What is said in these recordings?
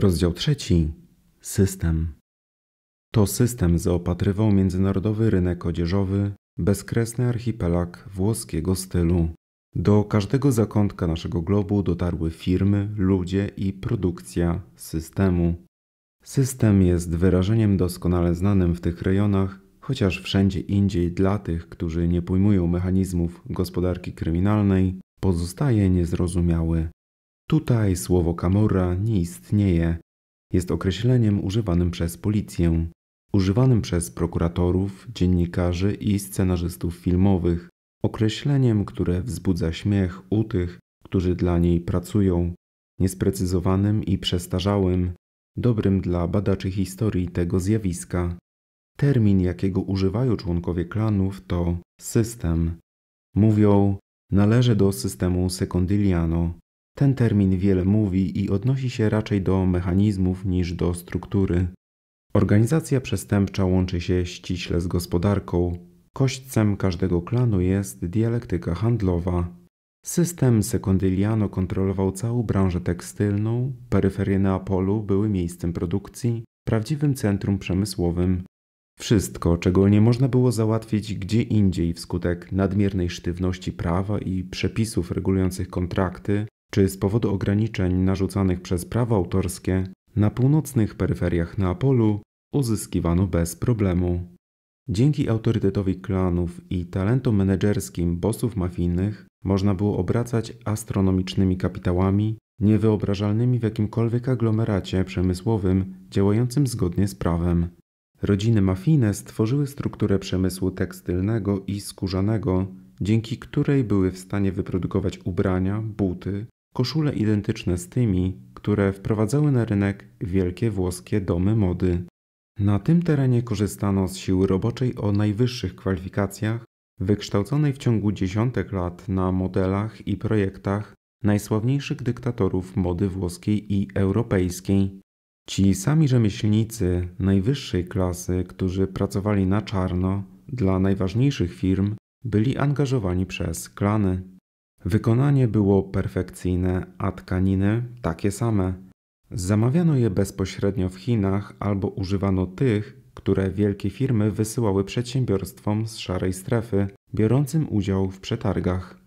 Rozdział trzeci. System. To system zaopatrywał międzynarodowy rynek odzieżowy, bezkresny archipelag włoskiego stylu. Do każdego zakątka naszego globu dotarły firmy, ludzie i produkcja systemu. System jest wyrażeniem doskonale znanym w tych rejonach, chociaż wszędzie indziej dla tych, którzy nie pojmują mechanizmów gospodarki kryminalnej, pozostaje niezrozumiały. Tutaj słowo kamora nie istnieje. Jest określeniem używanym przez policję, używanym przez prokuratorów, dziennikarzy i scenarzystów filmowych, określeniem, które wzbudza śmiech u tych, którzy dla niej pracują, niesprecyzowanym i przestarzałym, dobrym dla badaczy historii tego zjawiska. Termin, jakiego używają członkowie klanów, to system. Mówią, należy do systemu secondyliano, ten termin wiele mówi i odnosi się raczej do mechanizmów niż do struktury. Organizacja przestępcza łączy się ściśle z gospodarką. Kośćcem każdego klanu jest dialektyka handlowa. System Secondigliano kontrolował całą branżę tekstylną, peryferie Neapolu były miejscem produkcji, prawdziwym centrum przemysłowym. Wszystko, czego nie można było załatwić gdzie indziej wskutek nadmiernej sztywności prawa i przepisów regulujących kontrakty, czy z powodu ograniczeń narzucanych przez prawo autorskie na północnych peryferiach Neapolu uzyskiwano bez problemu. Dzięki autorytetowi klanów i talentom menedżerskim bossów mafijnych można było obracać astronomicznymi kapitałami niewyobrażalnymi w jakimkolwiek aglomeracie przemysłowym działającym zgodnie z prawem. Rodziny mafijne stworzyły strukturę przemysłu tekstylnego i skórzanego, dzięki której były w stanie wyprodukować ubrania, buty, koszule identyczne z tymi, które wprowadzały na rynek wielkie włoskie domy mody. Na tym terenie korzystano z siły roboczej o najwyższych kwalifikacjach, wykształconej w ciągu dziesiątek lat na modelach i projektach najsławniejszych dyktatorów mody włoskiej i europejskiej. Ci sami rzemieślnicy najwyższej klasy, którzy pracowali na czarno dla najważniejszych firm, byli angażowani przez klany. Wykonanie było perfekcyjne, a tkaniny takie same. Zamawiano je bezpośrednio w Chinach albo używano tych, które wielkie firmy wysyłały przedsiębiorstwom z szarej strefy, biorącym udział w przetargach.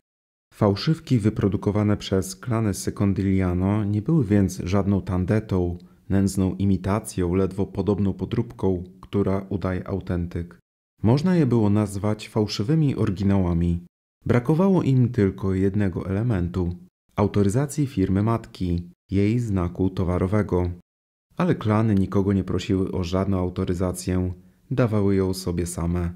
Fałszywki wyprodukowane przez klany Secondigliano nie były więc żadną tandetą, nędzną imitacją, ledwo podobną podróbką, która udaje autentyk. Można je było nazwać fałszywymi oryginałami. Brakowało im tylko jednego elementu autoryzacji firmy matki, jej znaku towarowego. Ale klany nikogo nie prosiły o żadną autoryzację, dawały ją sobie same.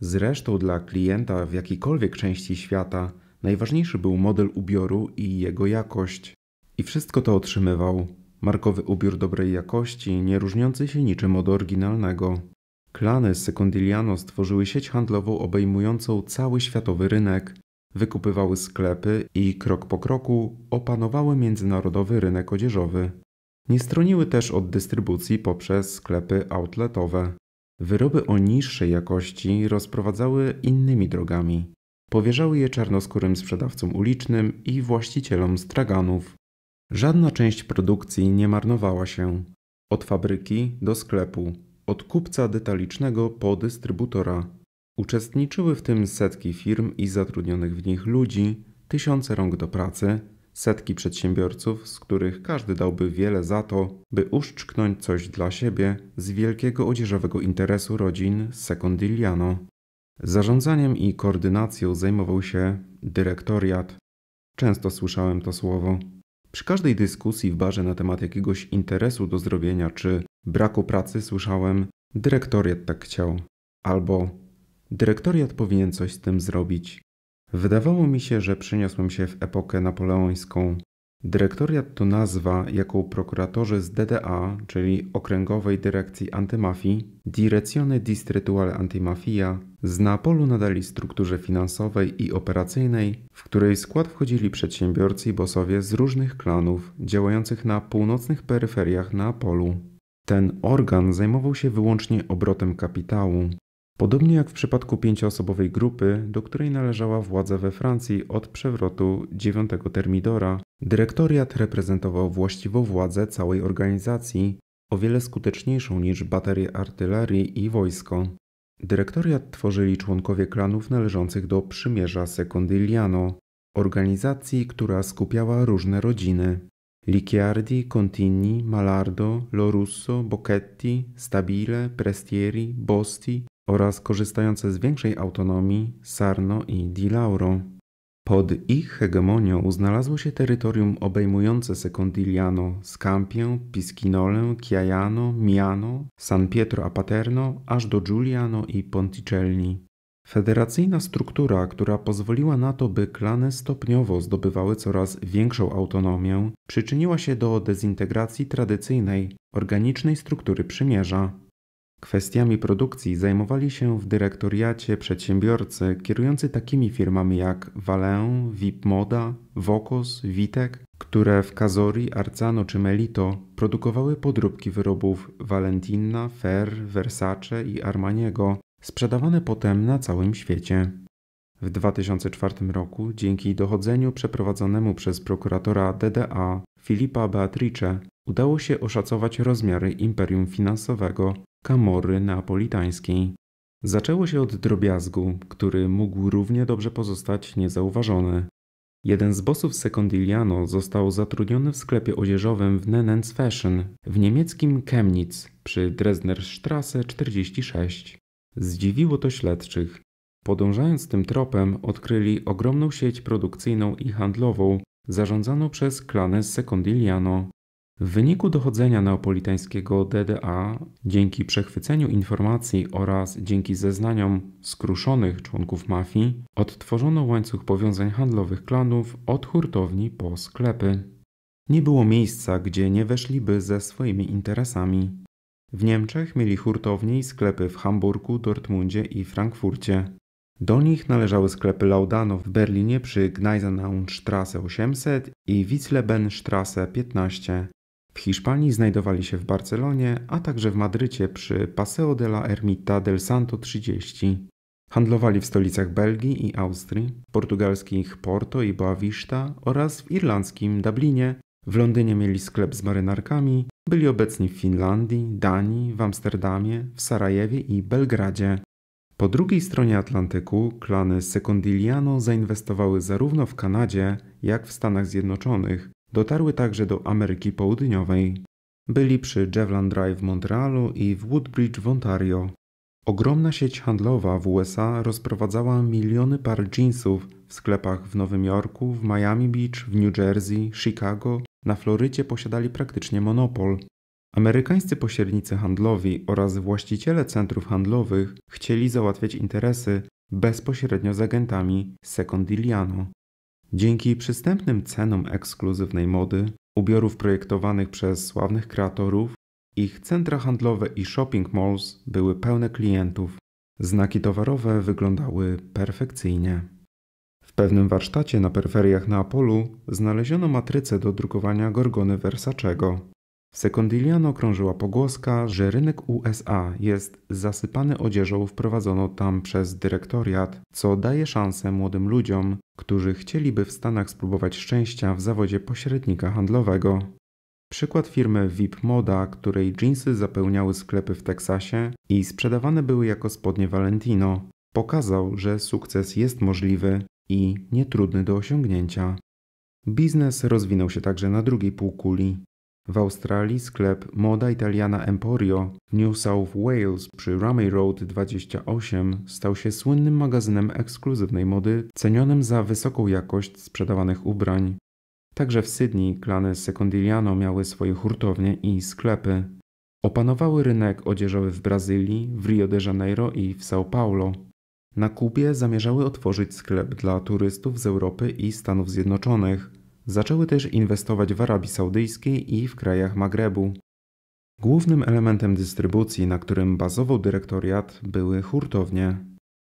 Zresztą dla klienta w jakiejkolwiek części świata najważniejszy był model ubioru i jego jakość. I wszystko to otrzymywał. Markowy ubiór dobrej jakości, nie różniący się niczym od oryginalnego. Klany Secondigliano stworzyły sieć handlową obejmującą cały światowy rynek, wykupywały sklepy i krok po kroku opanowały międzynarodowy rynek odzieżowy. Nie stroniły też od dystrybucji poprzez sklepy outletowe. Wyroby o niższej jakości rozprowadzały innymi drogami. Powierzały je czarnoskórym sprzedawcom ulicznym i właścicielom straganów. Żadna część produkcji nie marnowała się. Od fabryki do sklepu, od kupca detalicznego po dystrybutora. Uczestniczyły w tym setki firm i zatrudnionych w nich ludzi, tysiące rąk do pracy, setki przedsiębiorców, z których każdy dałby wiele za to, by uszczknąć coś dla siebie z wielkiego odzieżowego interesu rodzin Secondigliano. Zarządzaniem i koordynacją zajmował się dyrektoriat. Często słyszałem to słowo. Przy każdej dyskusji w barze na temat jakiegoś interesu do zrobienia czy braku pracy słyszałem: Dyrektoriat tak chciał, albo Dyrektoriat powinien coś z tym zrobić. Wydawało mi się, że przeniosłem się w epokę napoleońską, Dyrektoriat to nazwa, jaką prokuratorzy z DDA, czyli Okręgowej Dyrekcji Antymafii, Direzione Distrettuale Antimafia, z Napolu nadali strukturze finansowej i operacyjnej, w której skład wchodzili przedsiębiorcy i bosowie z różnych klanów działających na północnych peryferiach Neapolu. Ten organ zajmował się wyłącznie obrotem kapitału, Podobnie jak w przypadku pięcioosobowej grupy, do której należała władza we Francji od przewrotu IX Termidora, dyrektoriat reprezentował właściwą władzę całej organizacji, o wiele skuteczniejszą niż baterie artylerii i wojsko. Dyrektoriat tworzyli członkowie klanów należących do przymierza Secondigliano, organizacji, która skupiała różne rodziny. Licciardi, Contini, Malardo, Lorusso, Bocchetti, Stabile, Prestieri, Bosti, oraz korzystające z większej autonomii Sarno i Di Lauro. Pod ich hegemonią znalazło się terytorium obejmujące Secondigliano, Scampię, Piscinolę, Chiajano, Miano, San Pietro a Paterno, aż do Giuliano i Ponticelli. Federacyjna struktura, która pozwoliła na to, by klany stopniowo zdobywały coraz większą autonomię, przyczyniła się do dezintegracji tradycyjnej, organicznej struktury przymierza. Kwestiami produkcji zajmowali się w dyrektoriacie przedsiębiorcy kierujący takimi firmami jak Valeo, VIP Moda, Vocos, Witek, które w Kazori, Arzano czy Melito produkowały podróbki wyrobów Valentina, Fer, Versace i Armaniego, sprzedawane potem na całym świecie. W 2004 roku, dzięki dochodzeniu przeprowadzonemu przez prokuratora DDA Filipa Beatrice, udało się oszacować rozmiary imperium finansowego, Kamory Neapolitańskiej. Zaczęło się od drobiazgu, który mógł równie dobrze pozostać niezauważony. Jeden z bossów Secondiliano został zatrudniony w sklepie odzieżowym w Nenens Fashion w niemieckim Chemnitz przy Dresdnerstrasse 46. Zdziwiło to śledczych. Podążając tym tropem odkryli ogromną sieć produkcyjną i handlową zarządzaną przez klanę Secondiliano. W wyniku dochodzenia neapolitańskiego DDA, dzięki przechwyceniu informacji oraz dzięki zeznaniom skruszonych członków mafii, odtworzono łańcuch powiązań handlowych klanów od hurtowni po sklepy. Nie było miejsca, gdzie nie weszliby ze swoimi interesami. W Niemczech mieli hurtownie i sklepy w Hamburgu, Dortmundzie i Frankfurcie. Do nich należały sklepy Laudano w Berlinie przy Gneisenau Gneisenaustrasse 800 i Witzlebenstrasse 15, w Hiszpanii znajdowali się w Barcelonie, a także w Madrycie przy Paseo de la Ermita del Santo 30. Handlowali w stolicach Belgii i Austrii, w portugalskich Porto i Boavista oraz w irlandzkim Dublinie. W Londynie mieli sklep z marynarkami, byli obecni w Finlandii, Danii, w Amsterdamie, w Sarajewie i Belgradzie. Po drugiej stronie Atlantyku klany Secondiliano zainwestowały zarówno w Kanadzie, jak w Stanach Zjednoczonych, Dotarły także do Ameryki Południowej. Byli przy Jevlon Drive w Montrealu i w Woodbridge w Ontario. Ogromna sieć handlowa w USA rozprowadzała miliony par jeansów w sklepach w Nowym Jorku, w Miami Beach, w New Jersey, Chicago. Na Florycie posiadali praktycznie monopol. Amerykańscy pośrednicy handlowi oraz właściciele centrów handlowych chcieli załatwiać interesy bezpośrednio z agentami Secondiliano. Dzięki przystępnym cenom ekskluzywnej mody, ubiorów projektowanych przez sławnych kreatorów, ich centra handlowe i shopping malls były pełne klientów. Znaki towarowe wyglądały perfekcyjnie. W pewnym warsztacie na peryferiach Neapolu znaleziono matrycę do drukowania gorgony Versacego. W Sekondiliano krążyła pogłoska, że rynek USA jest zasypany odzieżą wprowadzoną tam przez dyrektoriat, co daje szansę młodym ludziom, którzy chcieliby w Stanach spróbować szczęścia w zawodzie pośrednika handlowego. Przykład firmy VIP Moda, której jeansy zapełniały sklepy w Teksasie i sprzedawane były jako spodnie Valentino, pokazał, że sukces jest możliwy i nietrudny do osiągnięcia. Biznes rozwinął się także na drugiej półkuli. W Australii sklep Moda Italiana Emporio w New South Wales przy Ramey Road 28 stał się słynnym magazynem ekskluzywnej mody, cenionym za wysoką jakość sprzedawanych ubrań. Także w Sydney klany Secondiliano miały swoje hurtownie i sklepy. Opanowały rynek odzieżowy w Brazylii, w Rio de Janeiro i w São Paulo. Na Kubie zamierzały otworzyć sklep dla turystów z Europy i Stanów Zjednoczonych – Zaczęły też inwestować w Arabii Saudyjskiej i w krajach Magrebu. Głównym elementem dystrybucji, na którym bazował dyrektoriat, były hurtownie.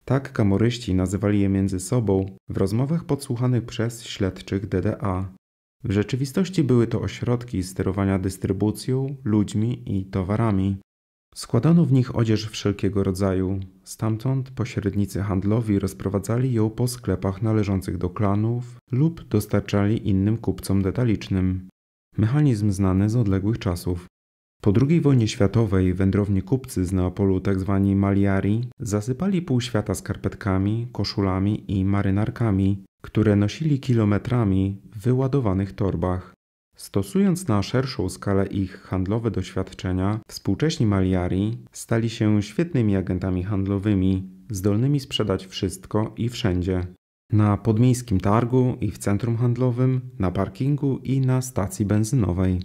Tak kamoryści nazywali je między sobą w rozmowach podsłuchanych przez śledczych DDA. W rzeczywistości były to ośrodki sterowania dystrybucją, ludźmi i towarami. Składano w nich odzież wszelkiego rodzaju. Stamtąd pośrednicy handlowi rozprowadzali ją po sklepach należących do klanów lub dostarczali innym kupcom detalicznym. Mechanizm znany z odległych czasów. Po II wojnie światowej wędrowni kupcy z Neapolu, tzw. Tak maliari, zasypali pół świata skarpetkami, koszulami i marynarkami, które nosili kilometrami w wyładowanych torbach. Stosując na szerszą skalę ich handlowe doświadczenia, współcześni maliari stali się świetnymi agentami handlowymi, zdolnymi sprzedać wszystko i wszędzie. Na podmiejskim targu i w centrum handlowym, na parkingu i na stacji benzynowej.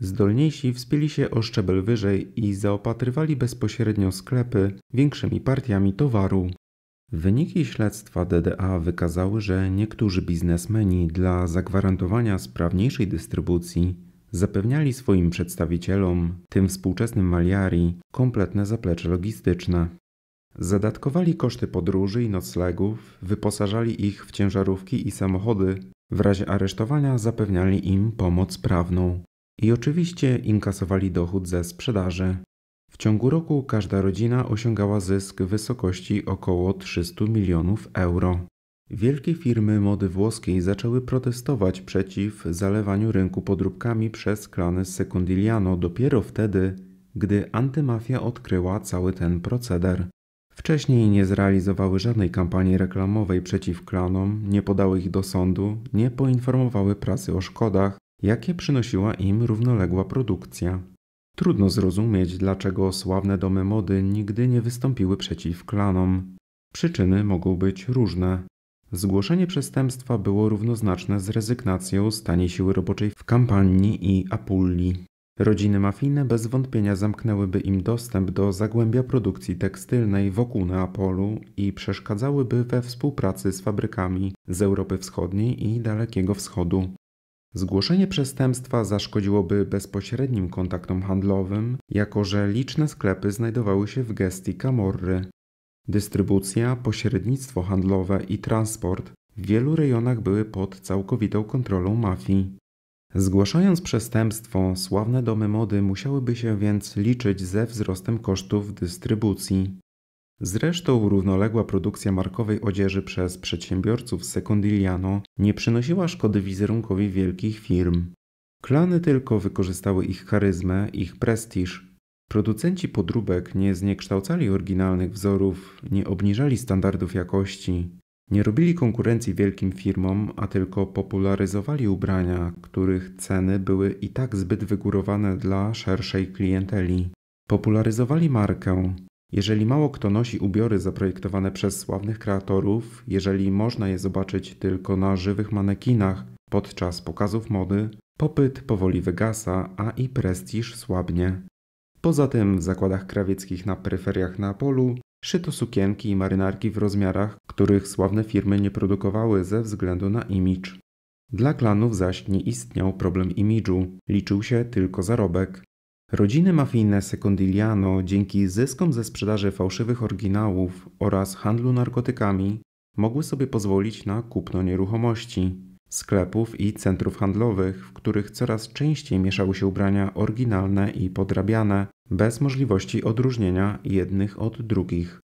Zdolniejsi wspięli się o szczebel wyżej i zaopatrywali bezpośrednio sklepy większymi partiami towaru. Wyniki śledztwa DDA wykazały, że niektórzy biznesmeni dla zagwarantowania sprawniejszej dystrybucji zapewniali swoim przedstawicielom, tym współczesnym Maliari, kompletne zaplecze logistyczne. Zadatkowali koszty podróży i noclegów, wyposażali ich w ciężarówki i samochody, w razie aresztowania zapewniali im pomoc prawną i oczywiście inkasowali dochód ze sprzedaży. W ciągu roku każda rodzina osiągała zysk w wysokości około 300 milionów euro. Wielkie firmy mody włoskiej zaczęły protestować przeciw zalewaniu rynku podróbkami przez klany z Secondiliano dopiero wtedy, gdy antymafia odkryła cały ten proceder. Wcześniej nie zrealizowały żadnej kampanii reklamowej przeciw klanom, nie podały ich do sądu, nie poinformowały prasy o szkodach, jakie przynosiła im równoległa produkcja. Trudno zrozumieć, dlaczego sławne domy mody nigdy nie wystąpiły przeciw klanom. Przyczyny mogą być różne. Zgłoszenie przestępstwa było równoznaczne z rezygnacją z taniej siły roboczej w Kampanii i Apulii. Rodziny mafijne bez wątpienia zamknęłyby im dostęp do zagłębia produkcji tekstylnej wokół Neapolu i przeszkadzałyby we współpracy z fabrykami z Europy Wschodniej i Dalekiego Wschodu. Zgłoszenie przestępstwa zaszkodziłoby bezpośrednim kontaktom handlowym, jako że liczne sklepy znajdowały się w gestii Camorry. Dystrybucja, pośrednictwo handlowe i transport w wielu rejonach były pod całkowitą kontrolą mafii. Zgłaszając przestępstwo, sławne domy mody musiałyby się więc liczyć ze wzrostem kosztów dystrybucji. Zresztą równoległa produkcja markowej odzieży przez przedsiębiorców z Secondiliano nie przynosiła szkody wizerunkowi wielkich firm. Klany tylko wykorzystały ich charyzmę, ich prestiż. Producenci podróbek nie zniekształcali oryginalnych wzorów, nie obniżali standardów jakości, nie robili konkurencji wielkim firmom, a tylko popularyzowali ubrania, których ceny były i tak zbyt wygórowane dla szerszej klienteli. Popularyzowali markę, jeżeli mało kto nosi ubiory zaprojektowane przez sławnych kreatorów, jeżeli można je zobaczyć tylko na żywych manekinach podczas pokazów mody, popyt powoli wygasa, a i prestiż słabnie. Poza tym w zakładach krawieckich na peryferiach Neapolu szyto sukienki i marynarki w rozmiarach, których sławne firmy nie produkowały ze względu na imidż. Dla klanów zaś nie istniał problem imidżu, liczył się tylko zarobek. Rodziny mafijne Secondigliano dzięki zyskom ze sprzedaży fałszywych oryginałów oraz handlu narkotykami mogły sobie pozwolić na kupno nieruchomości, sklepów i centrów handlowych, w których coraz częściej mieszały się ubrania oryginalne i podrabiane, bez możliwości odróżnienia jednych od drugich.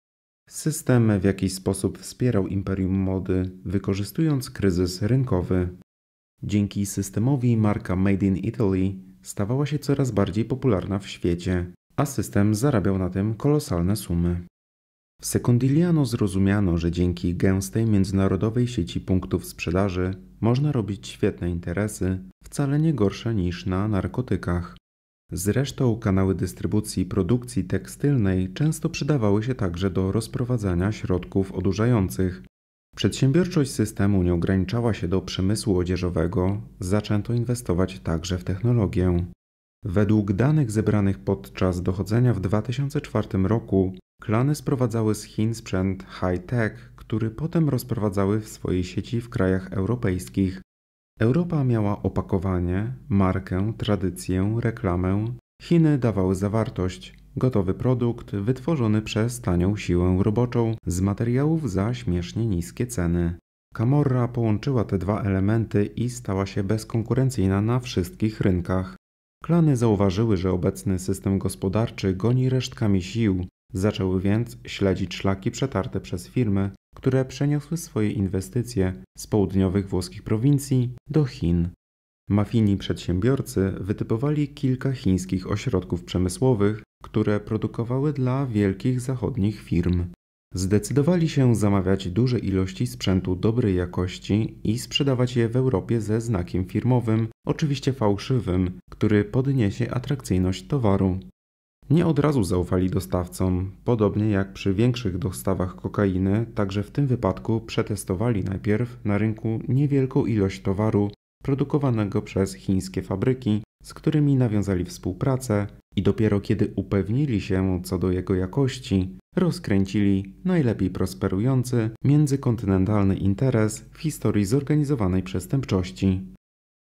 System w jakiś sposób wspierał imperium mody, wykorzystując kryzys rynkowy. Dzięki systemowi marka Made in Italy stawała się coraz bardziej popularna w świecie, a system zarabiał na tym kolosalne sumy. W Sekundiliano zrozumiano, że dzięki gęstej międzynarodowej sieci punktów sprzedaży można robić świetne interesy, wcale nie gorsze niż na narkotykach. Zresztą kanały dystrybucji produkcji tekstylnej często przydawały się także do rozprowadzania środków odurzających, Przedsiębiorczość systemu nie ograniczała się do przemysłu odzieżowego, zaczęto inwestować także w technologię. Według danych zebranych podczas dochodzenia w 2004 roku, klany sprowadzały z Chin sprzęt high-tech, który potem rozprowadzały w swojej sieci w krajach europejskich. Europa miała opakowanie, markę, tradycję, reklamę, Chiny dawały zawartość. Gotowy produkt wytworzony przez tanią siłę roboczą, z materiałów za śmiesznie niskie ceny. Camorra połączyła te dwa elementy i stała się bezkonkurencyjna na wszystkich rynkach. Klany zauważyły, że obecny system gospodarczy goni resztkami sił, zaczęły więc śledzić szlaki przetarte przez firmy, które przeniosły swoje inwestycje z południowych włoskich prowincji do Chin. Mafini przedsiębiorcy wytypowali kilka chińskich ośrodków przemysłowych, które produkowały dla wielkich zachodnich firm. Zdecydowali się zamawiać duże ilości sprzętu dobrej jakości i sprzedawać je w Europie ze znakiem firmowym, oczywiście fałszywym, który podniesie atrakcyjność towaru. Nie od razu zaufali dostawcom, podobnie jak przy większych dostawach kokainy, także w tym wypadku przetestowali najpierw na rynku niewielką ilość towaru produkowanego przez chińskie fabryki, z którymi nawiązali współpracę, i dopiero kiedy upewnili się co do jego jakości, rozkręcili najlepiej prosperujący międzykontynentalny interes w historii zorganizowanej przestępczości.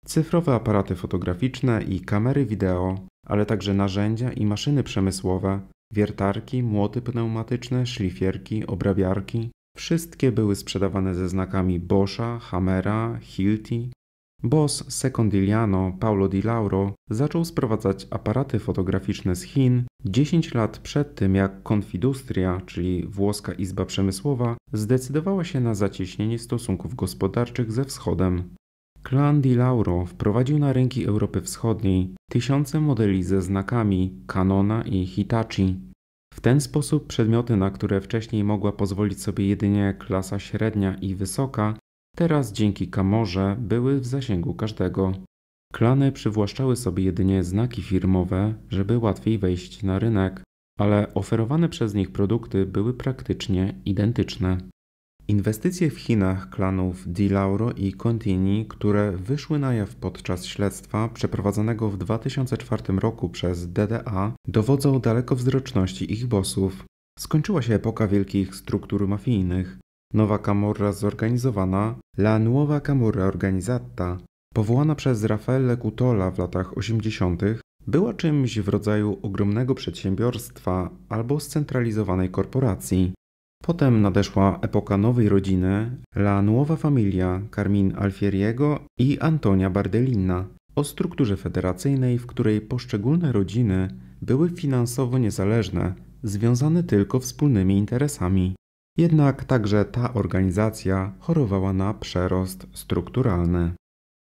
Cyfrowe aparaty fotograficzne i kamery wideo, ale także narzędzia i maszyny przemysłowe, wiertarki, młoty pneumatyczne, szlifierki, obrabiarki wszystkie były sprzedawane ze znakami Boscha, Hammera, Hilti, Boss Secondigliano Paolo Di Lauro zaczął sprowadzać aparaty fotograficzne z Chin 10 lat przed tym, jak Confidustria, czyli włoska izba przemysłowa, zdecydowała się na zacieśnienie stosunków gospodarczych ze Wschodem. Klan Di Lauro wprowadził na rynki Europy Wschodniej tysiące modeli ze znakami Canona i Hitachi. W ten sposób przedmioty, na które wcześniej mogła pozwolić sobie jedynie klasa średnia i wysoka, Teraz dzięki kamorze były w zasięgu każdego. Klany przywłaszczały sobie jedynie znaki firmowe, żeby łatwiej wejść na rynek, ale oferowane przez nich produkty były praktycznie identyczne. Inwestycje w Chinach klanów Di Lauro i Contini, które wyszły na jaw podczas śledztwa przeprowadzonego w 2004 roku przez DDA, dowodzą dalekowzroczności ich bossów. Skończyła się epoka wielkich struktur mafijnych. Nowa Camorra zorganizowana, La Nuova Camorra Organizzata, powołana przez Raffaele Cutola w latach 80., była czymś w rodzaju ogromnego przedsiębiorstwa albo scentralizowanej korporacji. Potem nadeszła epoka nowej rodziny, La Nuova Familia Carmin Alfieriego i Antonia Bardellina, o strukturze federacyjnej, w której poszczególne rodziny były finansowo niezależne, związane tylko wspólnymi interesami. Jednak także ta organizacja chorowała na przerost strukturalny.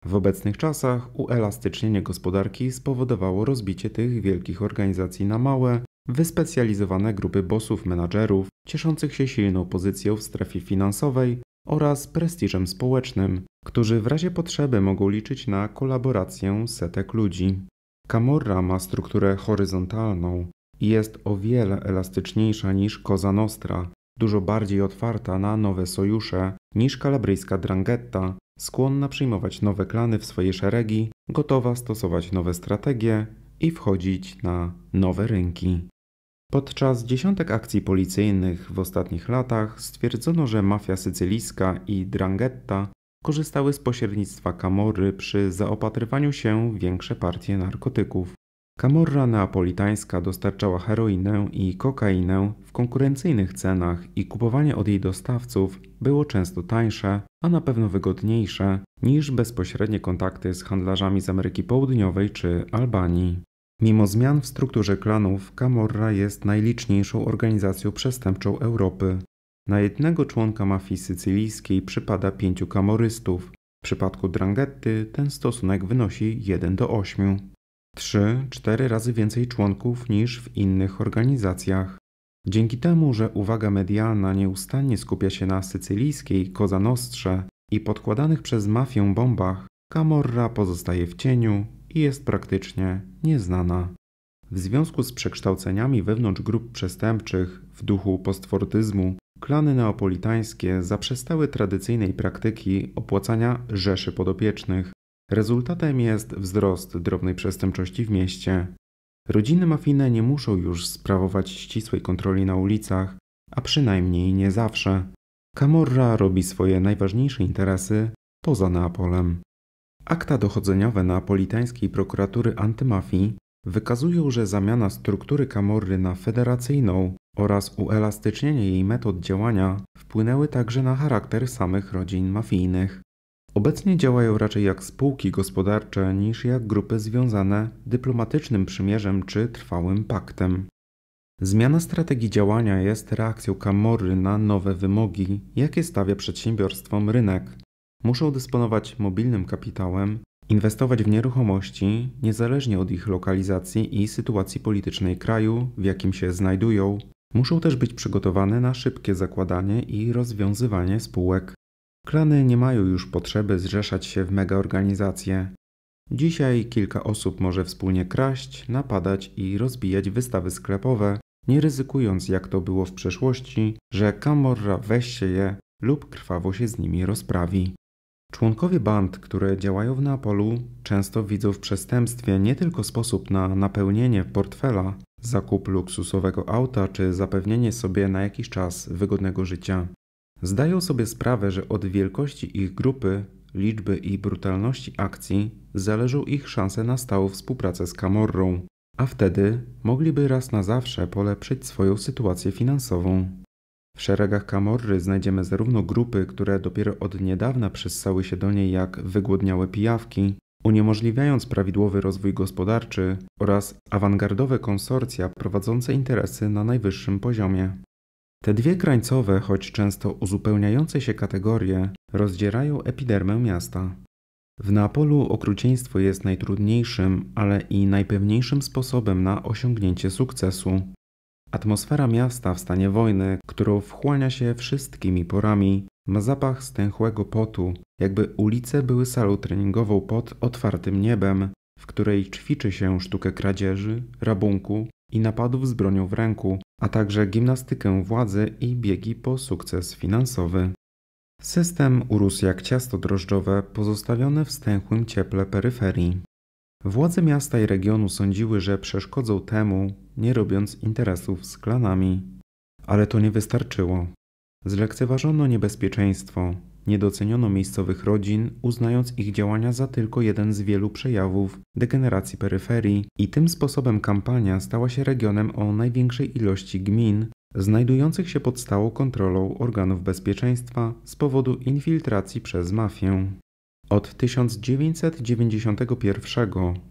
W obecnych czasach uelastycznienie gospodarki spowodowało rozbicie tych wielkich organizacji na małe, wyspecjalizowane grupy bossów, menadżerów, cieszących się silną pozycją w strefie finansowej oraz prestiżem społecznym, którzy w razie potrzeby mogą liczyć na kolaborację setek ludzi. Camorra ma strukturę horyzontalną i jest o wiele elastyczniejsza niż Cosa Nostra, dużo bardziej otwarta na nowe sojusze niż kalabryjska drangetta, skłonna przyjmować nowe klany w swoje szeregi, gotowa stosować nowe strategie i wchodzić na nowe rynki. Podczas dziesiątek akcji policyjnych w ostatnich latach stwierdzono, że mafia sycylijska i drangetta korzystały z pośrednictwa Kamory przy zaopatrywaniu się w większe partie narkotyków. Kamorra neapolitańska dostarczała heroinę i kokainę w konkurencyjnych cenach i kupowanie od jej dostawców było często tańsze, a na pewno wygodniejsze niż bezpośrednie kontakty z handlarzami z Ameryki Południowej czy Albanii. Mimo zmian w strukturze klanów, Camorra jest najliczniejszą organizacją przestępczą Europy. Na jednego członka mafii sycylijskiej przypada pięciu kamorystów. W przypadku Drangetty ten stosunek wynosi 1 do 8. 3-4 razy więcej członków niż w innych organizacjach. Dzięki temu, że uwaga medialna nieustannie skupia się na sycylijskiej Kozanostrze i podkładanych przez mafię bombach, Camorra pozostaje w cieniu i jest praktycznie nieznana. W związku z przekształceniami wewnątrz grup przestępczych w duchu postfortyzmu, klany neapolitańskie zaprzestały tradycyjnej praktyki opłacania rzeszy podopiecznych, Rezultatem jest wzrost drobnej przestępczości w mieście. Rodziny mafijne nie muszą już sprawować ścisłej kontroli na ulicach, a przynajmniej nie zawsze. Camorra robi swoje najważniejsze interesy poza Neapolem. Akta dochodzeniowe neapolitańskiej prokuratury antymafii wykazują, że zamiana struktury Camorry na federacyjną oraz uelastycznienie jej metod działania wpłynęły także na charakter samych rodzin mafijnych. Obecnie działają raczej jak spółki gospodarcze niż jak grupy związane dyplomatycznym przymierzem czy trwałym paktem. Zmiana strategii działania jest reakcją kamory na nowe wymogi, jakie stawia przedsiębiorstwom rynek. Muszą dysponować mobilnym kapitałem, inwestować w nieruchomości, niezależnie od ich lokalizacji i sytuacji politycznej kraju, w jakim się znajdują. Muszą też być przygotowane na szybkie zakładanie i rozwiązywanie spółek. Klany nie mają już potrzeby zrzeszać się w megaorganizacje. Dzisiaj kilka osób może wspólnie kraść, napadać i rozbijać wystawy sklepowe, nie ryzykując jak to było w przeszłości, że Kamorra weźcie je lub krwawo się z nimi rozprawi. Członkowie band, które działają w Neapolu, często widzą w przestępstwie nie tylko sposób na napełnienie portfela, zakup luksusowego auta czy zapewnienie sobie na jakiś czas wygodnego życia. Zdają sobie sprawę, że od wielkości ich grupy, liczby i brutalności akcji zależą ich szanse na stałą współpracę z Camorrą, a wtedy mogliby raz na zawsze polepszyć swoją sytuację finansową. W szeregach Camorry znajdziemy zarówno grupy, które dopiero od niedawna przyssały się do niej jak wygłodniałe pijawki, uniemożliwiając prawidłowy rozwój gospodarczy oraz awangardowe konsorcja prowadzące interesy na najwyższym poziomie. Te dwie krańcowe, choć często uzupełniające się kategorie, rozdzierają epidermę miasta. W Neapolu okrucieństwo jest najtrudniejszym, ale i najpewniejszym sposobem na osiągnięcie sukcesu. Atmosfera miasta w stanie wojny, którą wchłania się wszystkimi porami, ma zapach stęchłego potu, jakby ulice były salą treningową pod otwartym niebem, w której ćwiczy się sztukę kradzieży, rabunku, i napadów z bronią w ręku, a także gimnastykę władzy i biegi po sukces finansowy. System urósł jak ciasto drożdżowe pozostawione w stęchłym cieple peryferii. Władze miasta i regionu sądziły, że przeszkodzą temu, nie robiąc interesów z klanami. Ale to nie wystarczyło. Zlekceważono niebezpieczeństwo, nie doceniono miejscowych rodzin, uznając ich działania za tylko jeden z wielu przejawów degeneracji peryferii i tym sposobem kampania stała się regionem o największej ilości gmin, znajdujących się pod stałą kontrolą organów bezpieczeństwa z powodu infiltracji przez mafię. Od 1991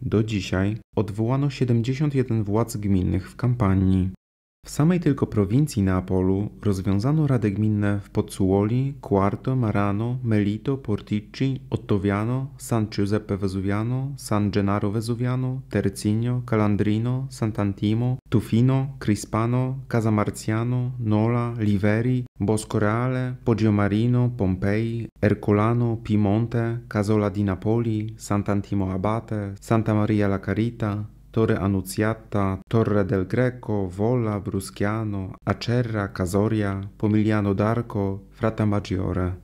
do dzisiaj odwołano 71 władz gminnych w kampanii. W samej tylko prowincji Neapolu rozwiązano rady gminne w Pozzuoli, Quarto, Marano, Melito, Portici, Ottoviano, San Giuseppe Vesuviano, San Gennaro Vesuviano, Terzinio, Calandrino, Sant'Antimo, Tufino, Crispano, Marziano, Nola, Liveri, Bosco Reale, Poggiomarino, Pompei, Ercolano, Piemonte, Casola di Napoli, Sant'Antimo Abate, Santa Maria la Carita, Torre Annunziata, Torre del Greco, Vola, Brusciano, Acerra, Casoria, Pomigliano d'Arco, Frata Maggiore.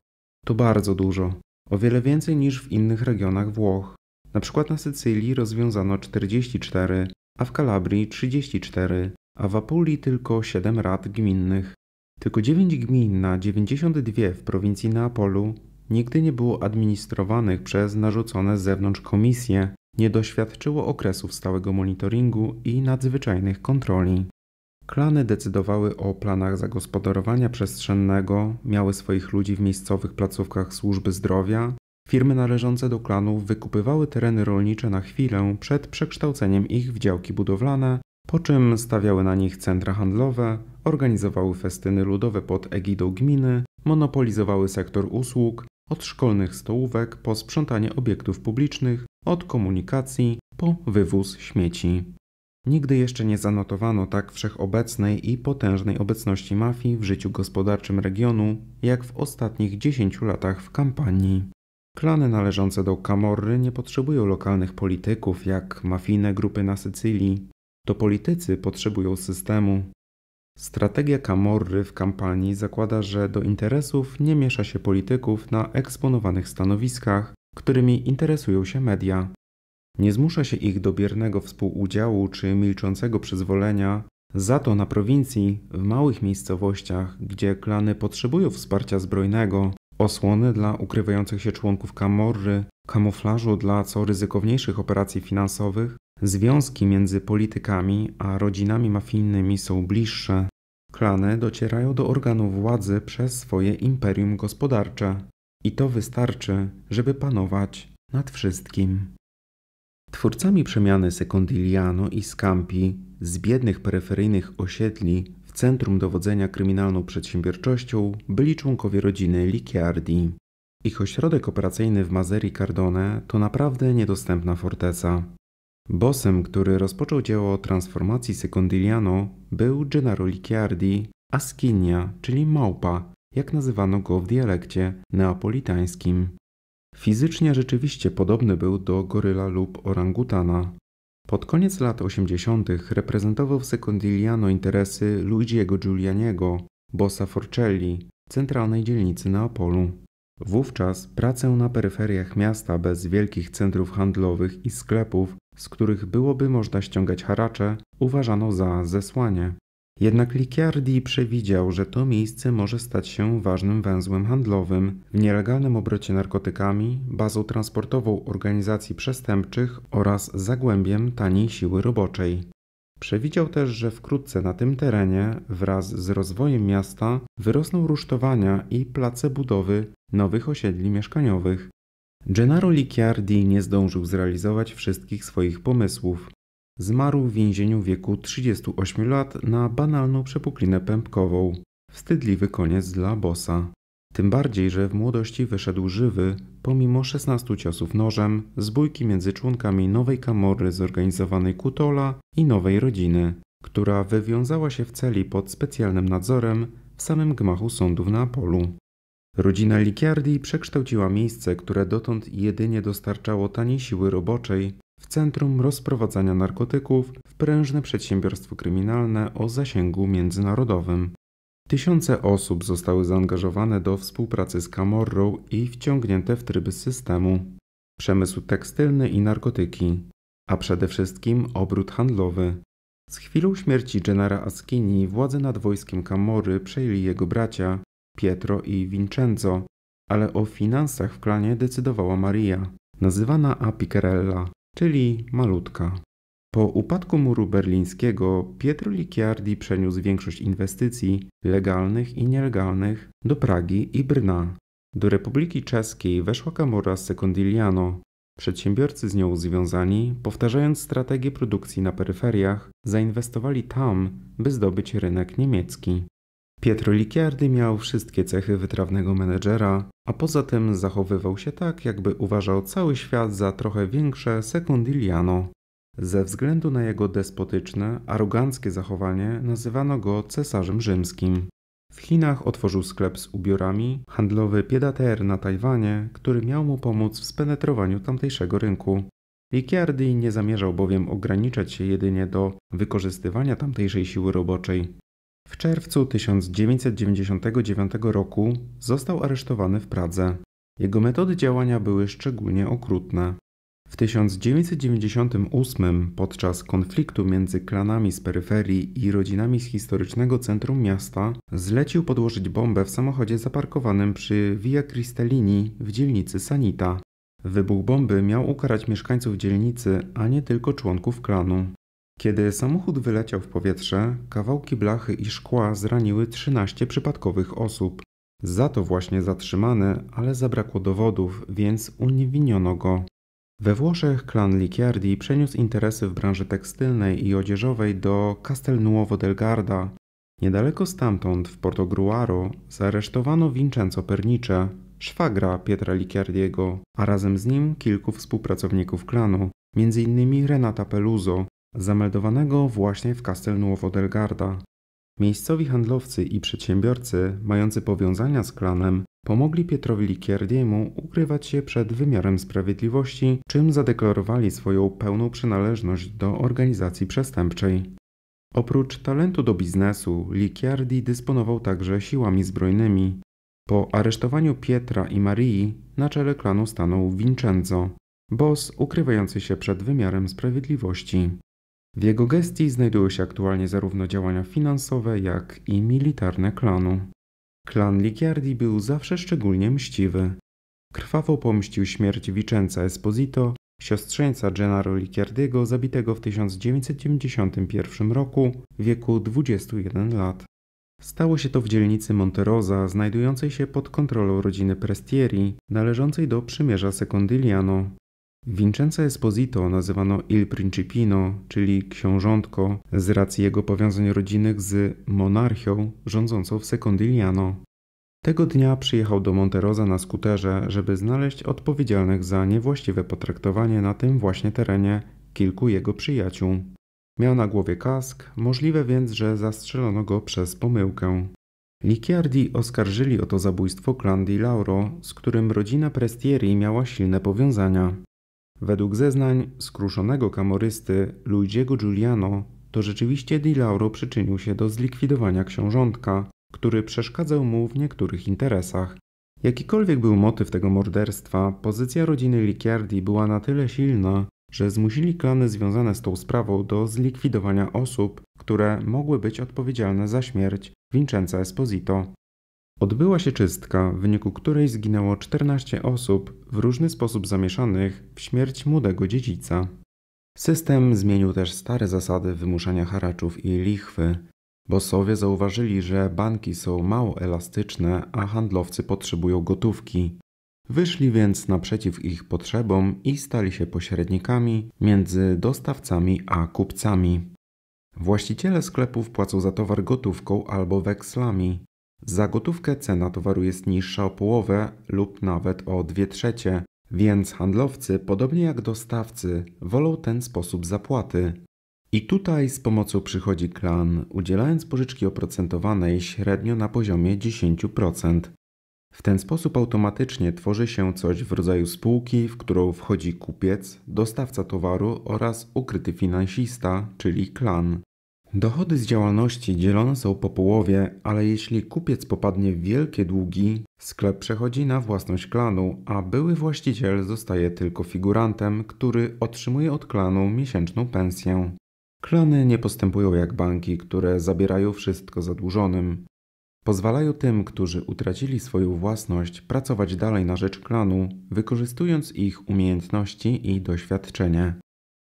To bardzo dużo, o wiele więcej niż w innych regionach Włoch. Na przykład na Sycylii rozwiązano 44, a w Kalabrii 34, a w Apulii tylko 7 rad gminnych. Tylko 9 gmin na 92 w prowincji Neapolu nigdy nie było administrowanych przez narzucone z zewnątrz komisje, nie doświadczyło okresów stałego monitoringu i nadzwyczajnych kontroli. Klany decydowały o planach zagospodarowania przestrzennego, miały swoich ludzi w miejscowych placówkach służby zdrowia, firmy należące do klanów wykupywały tereny rolnicze na chwilę przed przekształceniem ich w działki budowlane, po czym stawiały na nich centra handlowe, organizowały festyny ludowe pod egidą gminy, monopolizowały sektor usług, od szkolnych stołówek po sprzątanie obiektów publicznych, od komunikacji po wywóz śmieci. Nigdy jeszcze nie zanotowano tak wszechobecnej i potężnej obecności mafii w życiu gospodarczym regionu, jak w ostatnich 10 latach w kampanii. Klany należące do Camorry nie potrzebują lokalnych polityków, jak mafijne grupy na Sycylii. To politycy potrzebują systemu. Strategia Camorry w kampanii zakłada, że do interesów nie miesza się polityków na eksponowanych stanowiskach, którymi interesują się media. Nie zmusza się ich do biernego współudziału czy milczącego przyzwolenia, za to na prowincji, w małych miejscowościach, gdzie klany potrzebują wsparcia zbrojnego, osłony dla ukrywających się członków kamorry, kamuflażu dla co ryzykowniejszych operacji finansowych, związki między politykami a rodzinami mafijnymi są bliższe. Klany docierają do organów władzy przez swoje imperium gospodarcze. I to wystarczy, żeby panować nad wszystkim. Twórcami przemiany Secondigliano i Scampi z biednych peryferyjnych osiedli w centrum dowodzenia kryminalną przedsiębiorczością byli członkowie rodziny Licciardi. Ich ośrodek operacyjny w Mazerii Cardone to naprawdę niedostępna forteca. Bosem, który rozpoczął dzieło transformacji Secondigliano był Gennaro Licciardi, a Skinia, czyli małpa, jak nazywano go w dialekcie neapolitańskim. Fizycznie rzeczywiście podobny był do goryla lub orangutana. Pod koniec lat 80. reprezentował w Secondigliano interesy Luigiego Giulianiego, bossa Forcelli, centralnej dzielnicy Neapolu. Wówczas pracę na peryferiach miasta bez wielkich centrów handlowych i sklepów, z których byłoby można ściągać haracze, uważano za zesłanie. Jednak Licciardi przewidział, że to miejsce może stać się ważnym węzłem handlowym w nielegalnym obrocie narkotykami, bazą transportową organizacji przestępczych oraz zagłębiem taniej siły roboczej. Przewidział też, że wkrótce na tym terenie wraz z rozwojem miasta wyrosną rusztowania i place budowy nowych osiedli mieszkaniowych. Gennaro Licciardi nie zdążył zrealizować wszystkich swoich pomysłów. Zmarł w więzieniu w wieku 38 lat na banalną przepuklinę pępkową. Wstydliwy koniec dla bossa. Tym bardziej, że w młodości wyszedł żywy, pomimo 16 ciosów nożem, z bójki między członkami nowej kamory zorganizowanej Kutola i nowej rodziny, która wywiązała się w celi pod specjalnym nadzorem w samym gmachu sądu w Neapolu. Rodzina Likiardi przekształciła miejsce, które dotąd jedynie dostarczało taniej siły roboczej, w Centrum Rozprowadzania Narkotyków w prężne przedsiębiorstwo kryminalne o zasięgu międzynarodowym. Tysiące osób zostały zaangażowane do współpracy z Camorrą i wciągnięte w tryby systemu. Przemysł tekstylny i narkotyki, a przede wszystkim obrót handlowy. Z chwilą śmierci Genera Askini władzę nad wojskiem Camory przejęli jego bracia Pietro i Vincenzo, ale o finansach w klanie decydowała Maria, nazywana Apicarella czyli malutka. Po upadku muru berlińskiego Pietro Licciardi przeniósł większość inwestycji legalnych i nielegalnych do Pragi i Brna. Do Republiki Czeskiej weszła Camorra Secondigliano. Przedsiębiorcy z nią związani, powtarzając strategię produkcji na peryferiach, zainwestowali tam, by zdobyć rynek niemiecki. Pietro Licciardi miał wszystkie cechy wytrawnego menedżera, a poza tym zachowywał się tak, jakby uważał cały świat za trochę większe sekundiliano. Ze względu na jego despotyczne, aroganckie zachowanie nazywano go cesarzem rzymskim. W Chinach otworzył sklep z ubiorami, handlowy Piedater na Tajwanie, który miał mu pomóc w spenetrowaniu tamtejszego rynku. Licciardi nie zamierzał bowiem ograniczać się jedynie do wykorzystywania tamtejszej siły roboczej. W czerwcu 1999 roku został aresztowany w Pradze. Jego metody działania były szczególnie okrutne. W 1998 podczas konfliktu między klanami z peryferii i rodzinami z historycznego centrum miasta zlecił podłożyć bombę w samochodzie zaparkowanym przy Via Cristalini w dzielnicy Sanita. Wybuch bomby miał ukarać mieszkańców dzielnicy, a nie tylko członków klanu. Kiedy samochód wyleciał w powietrze, kawałki blachy i szkła zraniły 13 przypadkowych osób. Za to właśnie zatrzymany, ale zabrakło dowodów, więc uniewinniono go. We Włoszech klan Licciardi przeniósł interesy w branży tekstylnej i odzieżowej do Castelnuovo del Garda. Niedaleko stamtąd, w Portogruaro. Gruaro, zaaresztowano Vincenzo Pernicze, szwagra Pietra Licciardiego, a razem z nim kilku współpracowników klanu, m.in. Renata Peluso, zameldowanego właśnie w Castel Nuovo del Garda. Miejscowi handlowcy i przedsiębiorcy mający powiązania z klanem pomogli Pietrowi Likierdiemu ukrywać się przed wymiarem sprawiedliwości, czym zadeklarowali swoją pełną przynależność do organizacji przestępczej. Oprócz talentu do biznesu, Licciardi dysponował także siłami zbrojnymi. Po aresztowaniu Pietra i Marii na czele klanu stanął Vincenzo, boss ukrywający się przed wymiarem sprawiedliwości. W jego gestii znajdują się aktualnie zarówno działania finansowe, jak i militarne klanu. Klan Ligiardi był zawsze szczególnie mściwy. Krwawo pomścił śmierć Vicenza Esposito, siostrzeńca Gennaro Ligiardiego zabitego w 1991 roku w wieku 21 lat. Stało się to w dzielnicy Monterosa, znajdującej się pod kontrolą rodziny Prestieri, należącej do przymierza Secondigliano. Vincenzo Esposito nazywano Il Principino, czyli książątko, z racji jego powiązań rodzinnych z monarchią rządzącą w Secondigliano. Tego dnia przyjechał do Monterosa na skuterze, żeby znaleźć odpowiedzialnych za niewłaściwe potraktowanie na tym właśnie terenie kilku jego przyjaciół. Miał na głowie kask, możliwe więc, że zastrzelono go przez pomyłkę. Licciardi oskarżyli o to zabójstwo klan Di Lauro, z którym rodzina Prestieri miała silne powiązania. Według zeznań skruszonego kamorysty Luigiego Giuliano, to rzeczywiście Di Lauro przyczynił się do zlikwidowania książątka, który przeszkadzał mu w niektórych interesach. Jakikolwiek był motyw tego morderstwa, pozycja rodziny Licciardi była na tyle silna, że zmusili klany związane z tą sprawą do zlikwidowania osób, które mogły być odpowiedzialne za śmierć Vincenza Esposito. Odbyła się czystka, w wyniku której zginęło 14 osób w różny sposób zamieszanych w śmierć młodego dziedzica. System zmienił też stare zasady wymuszania haraczów i lichwy. Bosowie zauważyli, że banki są mało elastyczne, a handlowcy potrzebują gotówki. Wyszli więc naprzeciw ich potrzebom i stali się pośrednikami między dostawcami a kupcami. Właściciele sklepów płacą za towar gotówką albo wekslami, za gotówkę cena towaru jest niższa o połowę lub nawet o 2 trzecie, więc handlowcy, podobnie jak dostawcy, wolą ten sposób zapłaty. I tutaj z pomocą przychodzi klan, udzielając pożyczki oprocentowanej średnio na poziomie 10%. W ten sposób automatycznie tworzy się coś w rodzaju spółki, w którą wchodzi kupiec, dostawca towaru oraz ukryty finansista, czyli klan. Dochody z działalności dzielone są po połowie, ale jeśli kupiec popadnie w wielkie długi, sklep przechodzi na własność klanu, a były właściciel zostaje tylko figurantem, który otrzymuje od klanu miesięczną pensję. Klany nie postępują jak banki, które zabierają wszystko zadłużonym. Pozwalają tym, którzy utracili swoją własność, pracować dalej na rzecz klanu, wykorzystując ich umiejętności i doświadczenie.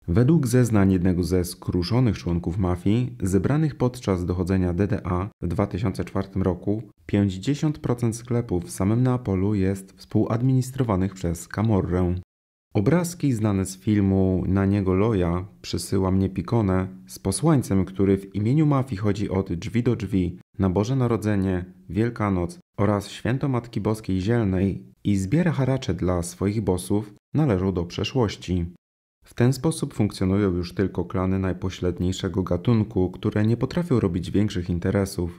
Według zeznań jednego ze skruszonych członków mafii, zebranych podczas dochodzenia DDA w 2004 roku, 50% sklepów w samym Neapolu jest współadministrowanych przez Camorrę. Obrazki znane z filmu Na niego loja przysyła mnie Picone z posłańcem, który w imieniu mafii chodzi od drzwi do drzwi na Boże Narodzenie, Wielkanoc oraz Święto Matki Boskiej Zielnej i zbiera haracze dla swoich bossów należą do przeszłości. W ten sposób funkcjonują już tylko klany najpośledniejszego gatunku, które nie potrafią robić większych interesów.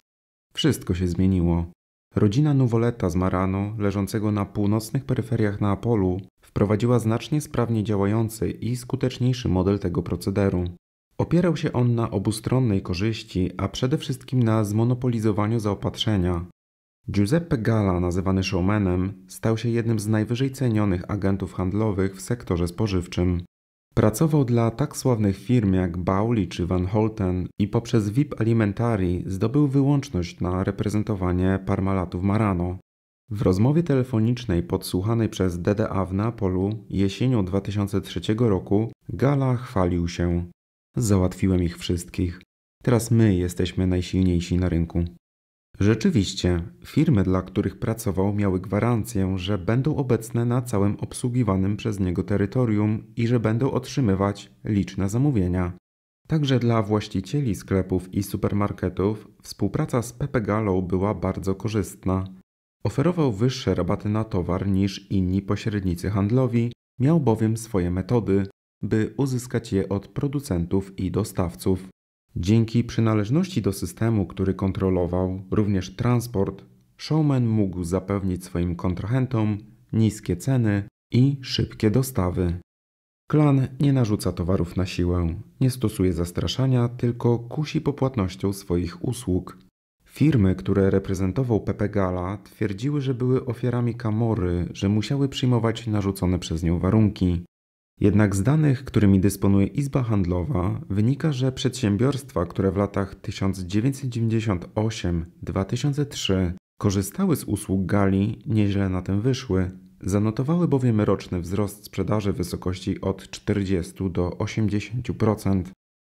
Wszystko się zmieniło. Rodzina Nuvoleta z Marano, leżącego na północnych peryferiach Neapolu, wprowadziła znacznie sprawniej działający i skuteczniejszy model tego procederu. Opierał się on na obustronnej korzyści, a przede wszystkim na zmonopolizowaniu zaopatrzenia. Giuseppe Gala, nazywany showmanem, stał się jednym z najwyżej cenionych agentów handlowych w sektorze spożywczym. Pracował dla tak sławnych firm jak Bauli czy Van Holten i poprzez VIP Alimentari zdobył wyłączność na reprezentowanie Parmalatów Marano. W rozmowie telefonicznej podsłuchanej przez DDA w Neapolu jesienią 2003 roku Gala chwalił się. Załatwiłem ich wszystkich. Teraz my jesteśmy najsilniejsi na rynku. Rzeczywiście, firmy, dla których pracował, miały gwarancję, że będą obecne na całym obsługiwanym przez niego terytorium i że będą otrzymywać liczne zamówienia. Także dla właścicieli sklepów i supermarketów współpraca z Pepe Gallo była bardzo korzystna. Oferował wyższe rabaty na towar niż inni pośrednicy handlowi, miał bowiem swoje metody, by uzyskać je od producentów i dostawców. Dzięki przynależności do systemu, który kontrolował, również transport, showman mógł zapewnić swoim kontrahentom niskie ceny i szybkie dostawy. Klan nie narzuca towarów na siłę, nie stosuje zastraszania, tylko kusi popłatnością swoich usług. Firmy, które reprezentował Pepe Gala, twierdziły, że były ofiarami kamory, że musiały przyjmować narzucone przez nią warunki. Jednak z danych, którymi dysponuje Izba Handlowa, wynika, że przedsiębiorstwa, które w latach 1998-2003 korzystały z usług Gali, nieźle na tym wyszły. Zanotowały bowiem roczny wzrost sprzedaży w wysokości od 40 do 80%.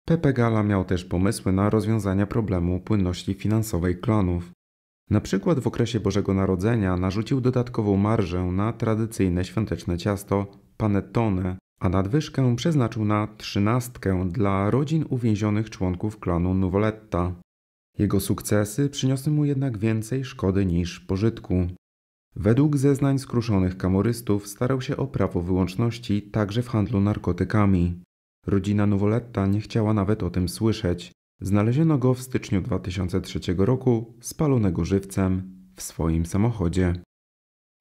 Pepe Gala miał też pomysły na rozwiązania problemu płynności finansowej klonów. Na przykład w okresie Bożego Narodzenia narzucił dodatkową marżę na tradycyjne świąteczne ciasto panettone, a nadwyżkę przeznaczył na trzynastkę dla rodzin uwięzionych członków klanu Nuvoletta. Jego sukcesy przyniosły mu jednak więcej szkody niż pożytku. Według zeznań skruszonych kamorystów starał się o prawo wyłączności także w handlu narkotykami. Rodzina Nuvoletta nie chciała nawet o tym słyszeć. Znaleziono go w styczniu 2003 roku spalonego żywcem w swoim samochodzie.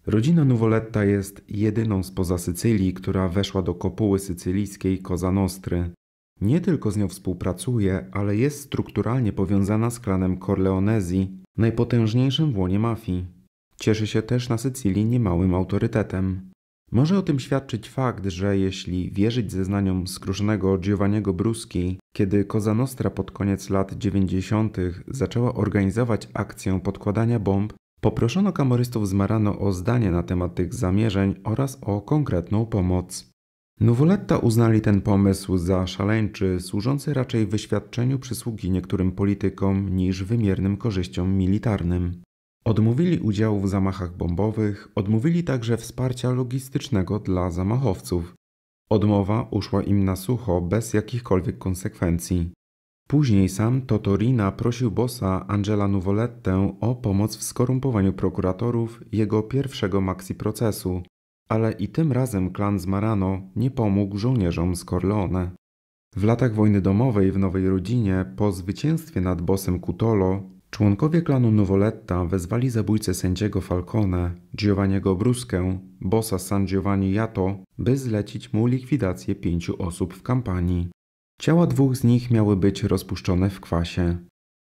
Rodzina Nuvoletta jest jedyną spoza Sycylii, która weszła do kopuły sycylijskiej Cosa Nostry. Nie tylko z nią współpracuje, ale jest strukturalnie powiązana z klanem Corleonesi, najpotężniejszym w łonie mafii. Cieszy się też na Sycylii niemałym autorytetem. Może o tym świadczyć fakt, że jeśli wierzyć zeznaniom skruszonego Giovanniego Bruski, kiedy Cosa Nostra pod koniec lat 90. zaczęła organizować akcję podkładania bomb Poproszono kamerystów z Marano o zdanie na temat tych zamierzeń oraz o konkretną pomoc. Nuvoletta uznali ten pomysł za szaleńczy, służący raczej wyświadczeniu przysługi niektórym politykom niż wymiernym korzyściom militarnym. Odmówili udziału w zamachach bombowych, odmówili także wsparcia logistycznego dla zamachowców. Odmowa uszła im na sucho bez jakichkolwiek konsekwencji. Później sam Totorina prosił bossa Angela Nuvolettę o pomoc w skorumpowaniu prokuratorów jego pierwszego maxi procesu, ale i tym razem klan z Marano nie pomógł żołnierzom z Corleone. W latach wojny domowej w nowej rodzinie, po zwycięstwie nad bossem Cutolo, członkowie klanu Nuvoletta wezwali zabójcę sędziego Falcone, Giovanniego Bruskę, bossa San Giovanni Jato, by zlecić mu likwidację pięciu osób w kampanii. Ciała dwóch z nich miały być rozpuszczone w kwasie.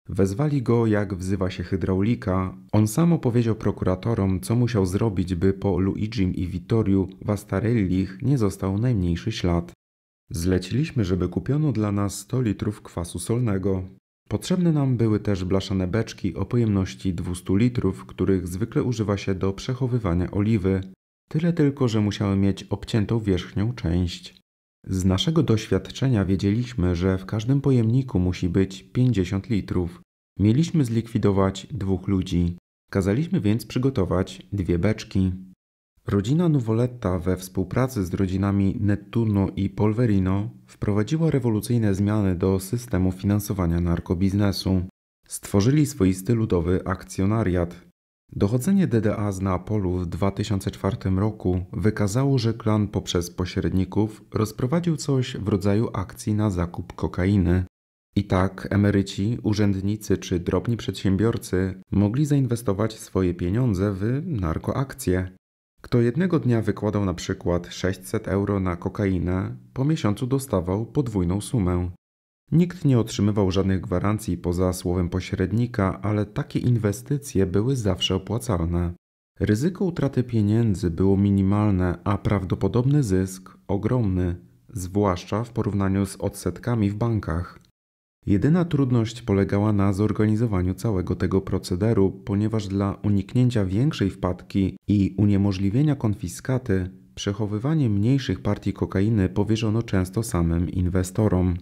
Wezwali go, jak wzywa się hydraulika. On sam opowiedział prokuratorom, co musiał zrobić, by po Luigim i Vittoriu Vastarellich nie został najmniejszy ślad. Zleciliśmy, żeby kupiono dla nas 100 litrów kwasu solnego. Potrzebne nam były też blaszane beczki o pojemności 200 litrów, których zwykle używa się do przechowywania oliwy. Tyle tylko, że musiały mieć obciętą wierzchnią część. Z naszego doświadczenia wiedzieliśmy, że w każdym pojemniku musi być 50 litrów. Mieliśmy zlikwidować dwóch ludzi. Kazaliśmy więc przygotować dwie beczki. Rodzina Nuvoletta we współpracy z rodzinami Nettuno i Polverino wprowadziła rewolucyjne zmiany do systemu finansowania narkobiznesu. Stworzyli swoisty ludowy akcjonariat, Dochodzenie DDA z Neapolu w 2004 roku wykazało, że klan poprzez pośredników rozprowadził coś w rodzaju akcji na zakup kokainy. I tak emeryci, urzędnicy czy drobni przedsiębiorcy mogli zainwestować swoje pieniądze w narkoakcje. Kto jednego dnia wykładał na przykład 600 euro na kokainę, po miesiącu dostawał podwójną sumę. Nikt nie otrzymywał żadnych gwarancji poza słowem pośrednika, ale takie inwestycje były zawsze opłacalne. Ryzyko utraty pieniędzy było minimalne, a prawdopodobny zysk ogromny, zwłaszcza w porównaniu z odsetkami w bankach. Jedyna trudność polegała na zorganizowaniu całego tego procederu, ponieważ dla uniknięcia większej wpadki i uniemożliwienia konfiskaty, przechowywanie mniejszych partii kokainy powierzono często samym inwestorom.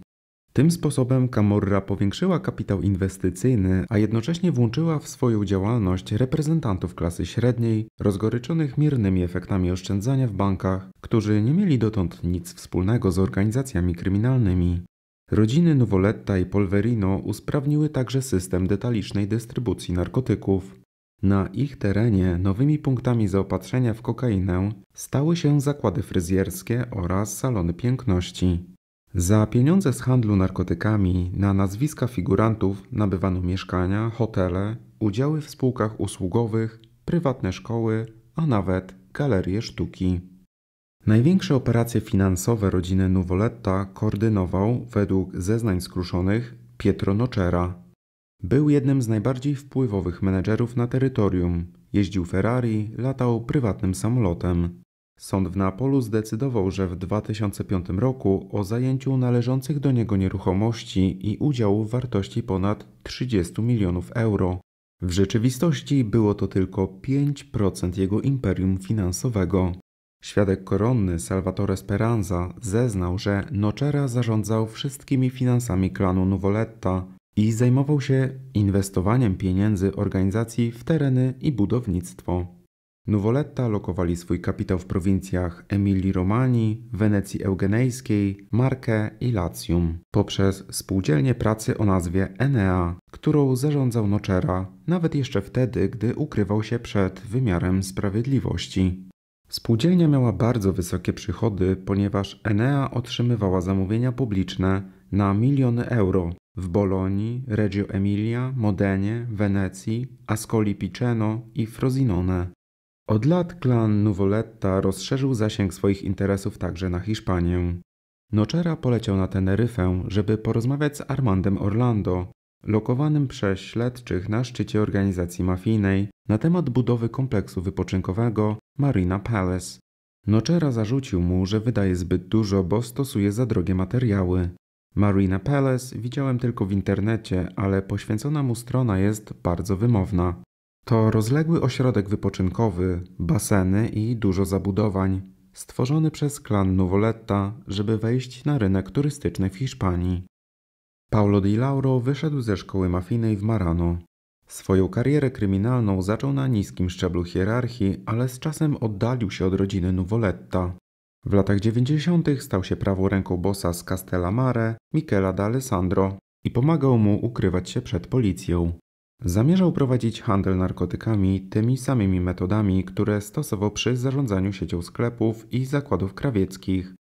Tym sposobem Camorra powiększyła kapitał inwestycyjny, a jednocześnie włączyła w swoją działalność reprezentantów klasy średniej, rozgoryczonych miernymi efektami oszczędzania w bankach, którzy nie mieli dotąd nic wspólnego z organizacjami kryminalnymi. Rodziny Novoletta i Polverino usprawniły także system detalicznej dystrybucji narkotyków. Na ich terenie nowymi punktami zaopatrzenia w kokainę stały się zakłady fryzjerskie oraz salony piękności. Za pieniądze z handlu narkotykami na nazwiska figurantów nabywano mieszkania, hotele, udziały w spółkach usługowych, prywatne szkoły, a nawet galerie sztuki. Największe operacje finansowe rodziny Nuvoletta koordynował, według zeznań skruszonych, Pietro Nocera. Był jednym z najbardziej wpływowych menedżerów na terytorium. Jeździł Ferrari, latał prywatnym samolotem. Sąd w Napolu zdecydował, że w 2005 roku o zajęciu należących do niego nieruchomości i udziału w wartości ponad 30 milionów euro. W rzeczywistości było to tylko 5% jego imperium finansowego. Świadek koronny Salvatore Speranza zeznał, że Nocera zarządzał wszystkimi finansami klanu Nuvoletta i zajmował się inwestowaniem pieniędzy organizacji w tereny i budownictwo. Nuvoletta lokowali swój kapitał w prowincjach Emilii-Romanii, Wenecji Eugenejskiej, Marke i Latium poprzez spółdzielnię pracy o nazwie Enea, którą zarządzał Nocera nawet jeszcze wtedy, gdy ukrywał się przed wymiarem sprawiedliwości. Spółdzielnia miała bardzo wysokie przychody, ponieważ Enea otrzymywała zamówienia publiczne na miliony euro w Bolonii, Reggio Emilia, Modenie, Wenecji, Ascoli Piceno i Frosinone. Od lat klan Nuvoletta rozszerzył zasięg swoich interesów także na Hiszpanię. Noczera poleciał na Teneryfę, żeby porozmawiać z Armandem Orlando, lokowanym przez śledczych na szczycie organizacji mafijnej na temat budowy kompleksu wypoczynkowego Marina Palace. Noczera zarzucił mu, że wydaje zbyt dużo, bo stosuje za drogie materiały. Marina Palace widziałem tylko w internecie, ale poświęcona mu strona jest bardzo wymowna. To rozległy ośrodek wypoczynkowy, baseny i dużo zabudowań, stworzony przez klan Nuvoletta, żeby wejść na rynek turystyczny w Hiszpanii. Paulo Di Lauro wyszedł ze szkoły mafijnej w Marano. Swoją karierę kryminalną zaczął na niskim szczeblu hierarchii, ale z czasem oddalił się od rodziny Nuvoletta. W latach 90. stał się prawą ręką bossa z Castellamare, Michela D'Alessandro i pomagał mu ukrywać się przed policją. Zamierzał prowadzić handel narkotykami tymi samymi metodami, które stosował przy zarządzaniu siecią sklepów i zakładów krawieckich.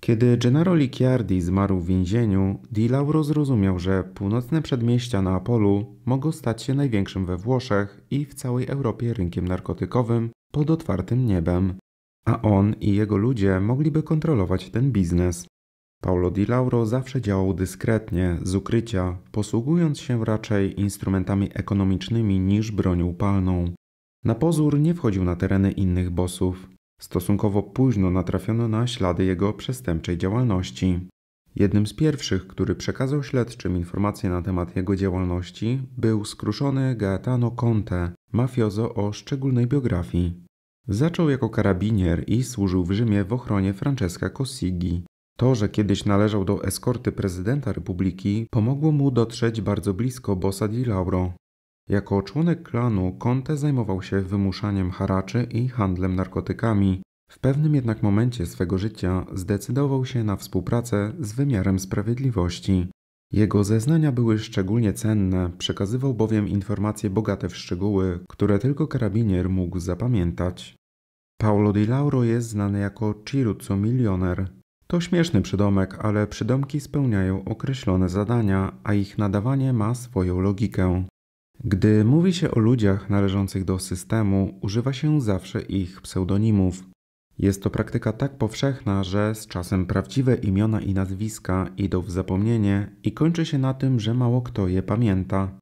Kiedy Gennaro Licciardi zmarł w więzieniu, Di Lauro zrozumiał, że północne przedmieścia Neapolu mogą stać się największym we Włoszech i w całej Europie rynkiem narkotykowym pod otwartym niebem, a on i jego ludzie mogliby kontrolować ten biznes. Paulo Di Lauro zawsze działał dyskretnie, z ukrycia, posługując się raczej instrumentami ekonomicznymi niż bronią palną. Na pozór nie wchodził na tereny innych bosów. Stosunkowo późno natrafiono na ślady jego przestępczej działalności. Jednym z pierwszych, który przekazał śledczym informacje na temat jego działalności, był skruszony Gaetano Conte, mafiozo o szczególnej biografii. Zaczął jako karabinier i służył w Rzymie w ochronie Francesca Cossigi, to, że kiedyś należał do eskorty prezydenta republiki, pomogło mu dotrzeć bardzo blisko Bossa di Lauro. Jako członek klanu Conte zajmował się wymuszaniem haraczy i handlem narkotykami. W pewnym jednak momencie swego życia zdecydował się na współpracę z wymiarem sprawiedliwości. Jego zeznania były szczególnie cenne, przekazywał bowiem informacje bogate w szczegóły, które tylko karabinier mógł zapamiętać. Paolo Di Lauro jest znany jako Ciruzzo Milioner, to śmieszny przydomek, ale przydomki spełniają określone zadania, a ich nadawanie ma swoją logikę. Gdy mówi się o ludziach należących do systemu, używa się zawsze ich pseudonimów. Jest to praktyka tak powszechna, że z czasem prawdziwe imiona i nazwiska idą w zapomnienie i kończy się na tym, że mało kto je pamięta.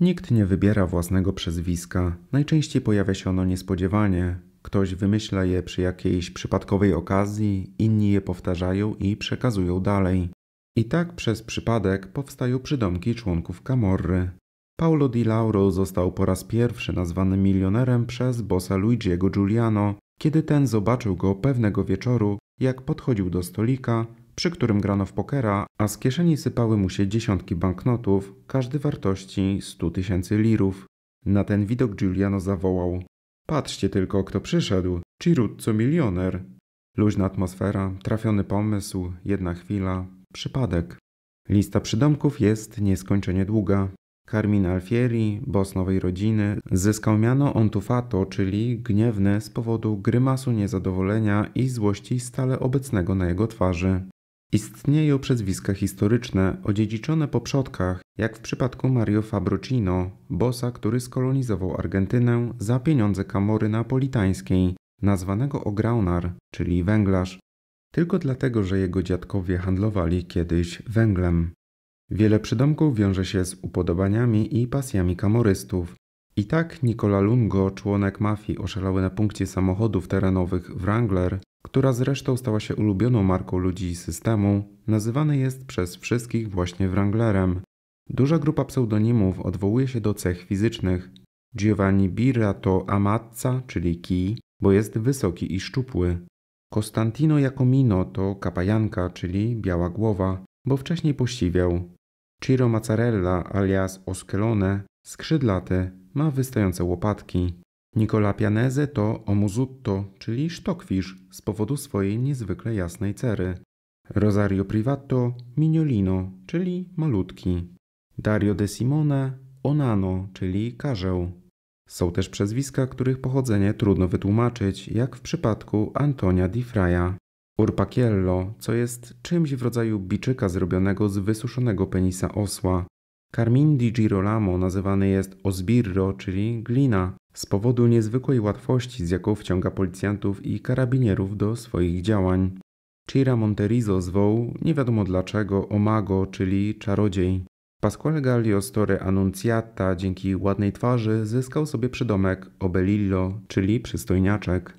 Nikt nie wybiera własnego przezwiska, najczęściej pojawia się ono niespodziewanie, Ktoś wymyśla je przy jakiejś przypadkowej okazji, inni je powtarzają i przekazują dalej. I tak przez przypadek powstają przydomki członków Camorry. Paulo Di Lauro został po raz pierwszy nazwany milionerem przez bossa Luigiego Giuliano, kiedy ten zobaczył go pewnego wieczoru, jak podchodził do stolika, przy którym grano w pokera, a z kieszeni sypały mu się dziesiątki banknotów, każdy wartości 100 tysięcy lirów. Na ten widok Giuliano zawołał: Patrzcie tylko, kto przyszedł. Chirutco milioner. Luźna atmosfera, trafiony pomysł, jedna chwila, przypadek. Lista przydomków jest nieskończenie długa. Carmine Alfieri, boss nowej rodziny, zyskał miano ontufato, czyli gniewny z powodu grymasu niezadowolenia i złości stale obecnego na jego twarzy. Istnieją przezwiska historyczne odziedziczone po przodkach, jak w przypadku Mario Fabrocino, bossa, który skolonizował Argentynę za pieniądze Kamory Napolitańskiej, nazwanego Ograunar, czyli węglarz, tylko dlatego, że jego dziadkowie handlowali kiedyś węglem. Wiele przydomków wiąże się z upodobaniami i pasjami kamorystów. I tak Nicola Lungo, członek mafii oszalały na punkcie samochodów terenowych Wrangler, która zresztą stała się ulubioną marką ludzi i systemu, nazywany jest przez wszystkich właśnie Wranglerem. Duża grupa pseudonimów odwołuje się do cech fizycznych. Giovanni Birra to Amazza, czyli kij, bo jest wysoki i szczupły. Costantino Jacomino to kapajanka, czyli biała głowa, bo wcześniej pościwiał. Ciro Mazzarella alias Oskelone, skrzydlaty, ma wystające łopatki. Nicola Pianese to Omuzutto, czyli sztokwisz z powodu swojej niezwykle jasnej cery. Rosario Privato Mignolino, czyli malutki. Dario de Simone Onano, czyli karzeł. Są też przezwiska, których pochodzenie trudno wytłumaczyć, jak w przypadku Antonia di Fraja. Urpakiello, co jest czymś w rodzaju biczyka zrobionego z wysuszonego penisa osła. Carmin di Girolamo nazywany jest Osbirro, czyli glina, z powodu niezwykłej łatwości, z jaką wciąga policjantów i karabinierów do swoich działań. Chira Monterizo zwoł, nie wiadomo dlaczego, Omago, czyli czarodziej. Pasquale Gallio Annunziata dzięki ładnej twarzy zyskał sobie przydomek Obelillo, czyli przystojniaczek.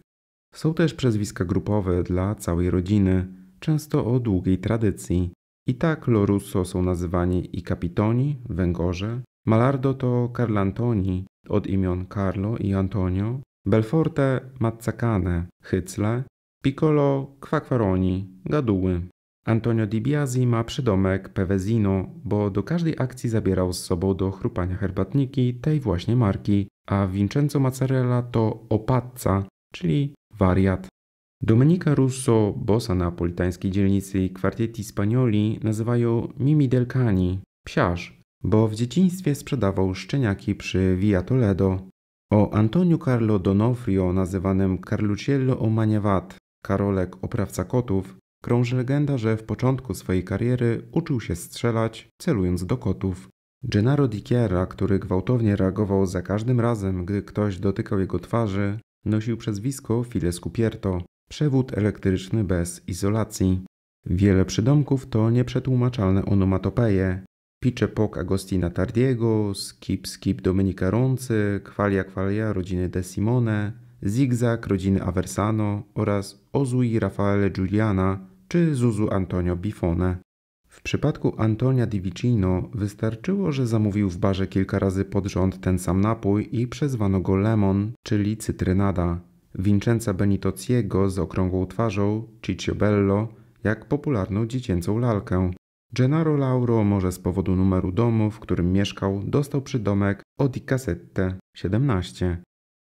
Są też przezwiska grupowe dla całej rodziny, często o długiej tradycji. I tak Lorusso są nazywani i Capitoni, Węgorze, Malardo to Carlantoni, od imion Carlo i Antonio, Belforte Mazzacane, Hycle, Piccolo Quacquaroni, Gaduły. Antonio Di Biasi ma przydomek Pevezino, bo do każdej akcji zabierał z sobą do chrupania herbatniki tej właśnie marki, a Vincenzo Mazzarella to opatca, czyli wariat. Domenica Russo, bossa napolitańskiej dzielnicy Quartetti Spagnoli, nazywają Mimi del Cani, psiarz, bo w dzieciństwie sprzedawał szczeniaki przy Via Toledo. O Antoniu Carlo Donofrio, nazywanym Carluciello o Maniewat, Karolek oprawca kotów, krąży legenda, że w początku swojej kariery uczył się strzelać, celując do kotów. Gennaro Di Chiera, który gwałtownie reagował za każdym razem, gdy ktoś dotykał jego twarzy, nosił przezwisko Filescupierto, przewód elektryczny bez izolacji. Wiele przydomków to nieprzetłumaczalne onomatopeje, Picze Pok Agostina Tardiego, Skip Skip Dominika Ronce, Kwalia Kwalia rodziny De Simone, Zigzag rodziny Aversano oraz Ozui Raffaele Giuliana czy Zuzu Antonio Bifone. W przypadku Antonia Di Vicino wystarczyło, że zamówił w barze kilka razy pod rząd ten sam napój i przezwano go lemon, czyli cytrynada. Vincenza Benitoziego z okrągłą twarzą, Bello jak popularną dziecięcą lalkę. Gennaro Lauro może z powodu numeru domu, w którym mieszkał, dostał przydomek Odi Cassette 17.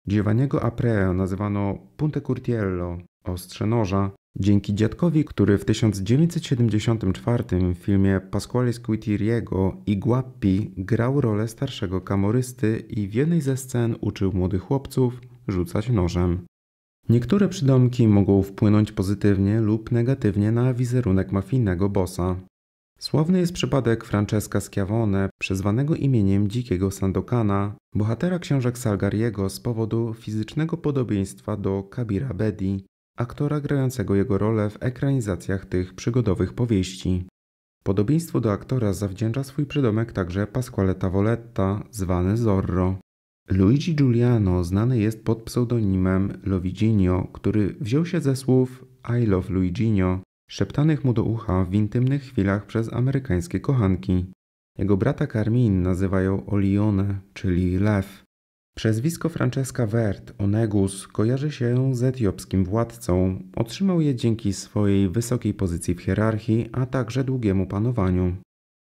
Giovanniego Aprea nazywano Punte Curtiello, ostrze noża, dzięki dziadkowi, który w 1974 w filmie Pasquale Squitiriego i Guappi grał rolę starszego kamorysty i w jednej ze scen uczył młodych chłopców rzucać nożem. Niektóre przydomki mogą wpłynąć pozytywnie lub negatywnie na wizerunek mafijnego bossa. Sławny jest przypadek Francesca Schiavone, przezwanego imieniem dzikiego Sandokana, bohatera książek Salgariego z powodu fizycznego podobieństwa do Kabira Bedi, aktora grającego jego rolę w ekranizacjach tych przygodowych powieści. Podobieństwo do aktora zawdzięcza swój przydomek także Pasquale Tavoletta, zwany Zorro. Luigi Giuliano znany jest pod pseudonimem Loviginio, który wziął się ze słów I love Luiginio, szeptanych mu do ucha w intymnych chwilach przez amerykańskie kochanki. Jego brata Carmin nazywają Olione, czyli lew. Przezwisko Francesca Wert, Onegus, kojarzy się z etiopskim władcą. Otrzymał je dzięki swojej wysokiej pozycji w hierarchii, a także długiemu panowaniu.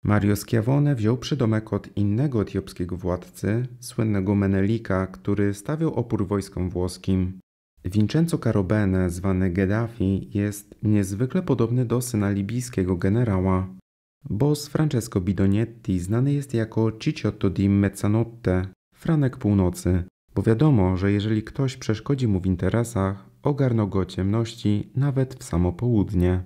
Mario Schiavone wziął przydomek od innego etiopskiego władcy, słynnego Menelika, który stawiał opór wojskom włoskim. Vincenzo Carobene, zwany Gaddafi, jest niezwykle podobny do syna libijskiego generała. Boss Francesco Bidonietti znany jest jako Cicciotto di Mezzanotte, Franek Północy, bo wiadomo, że jeżeli ktoś przeszkodzi mu w interesach, ogarną go ciemności nawet w samo południe.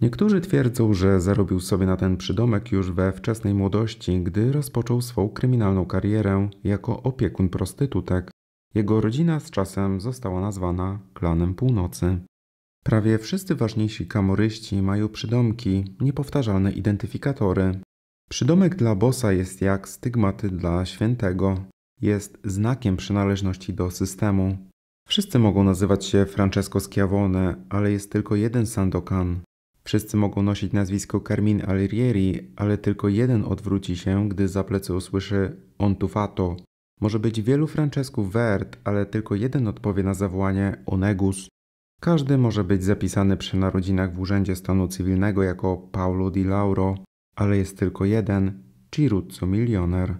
Niektórzy twierdzą, że zarobił sobie na ten przydomek już we wczesnej młodości, gdy rozpoczął swą kryminalną karierę jako opiekun prostytutek. Jego rodzina z czasem została nazwana klanem północy. Prawie wszyscy ważniejsi kamoryści mają przydomki, niepowtarzalne identyfikatory. Przydomek dla bosa jest jak stygmaty dla świętego. Jest znakiem przynależności do systemu. Wszyscy mogą nazywać się Francesco Schiavone, ale jest tylko jeden Sandokan. Wszyscy mogą nosić nazwisko Carmine Alirieri, ale tylko jeden odwróci się, gdy za plecy usłyszy on tu fato, może być wielu Francesków Wert, ale tylko jeden odpowie na zawołanie Onegus. Każdy może być zapisany przy narodzinach w Urzędzie Stanu Cywilnego jako Paulo di Lauro, ale jest tylko jeden Ciruzzo milioner.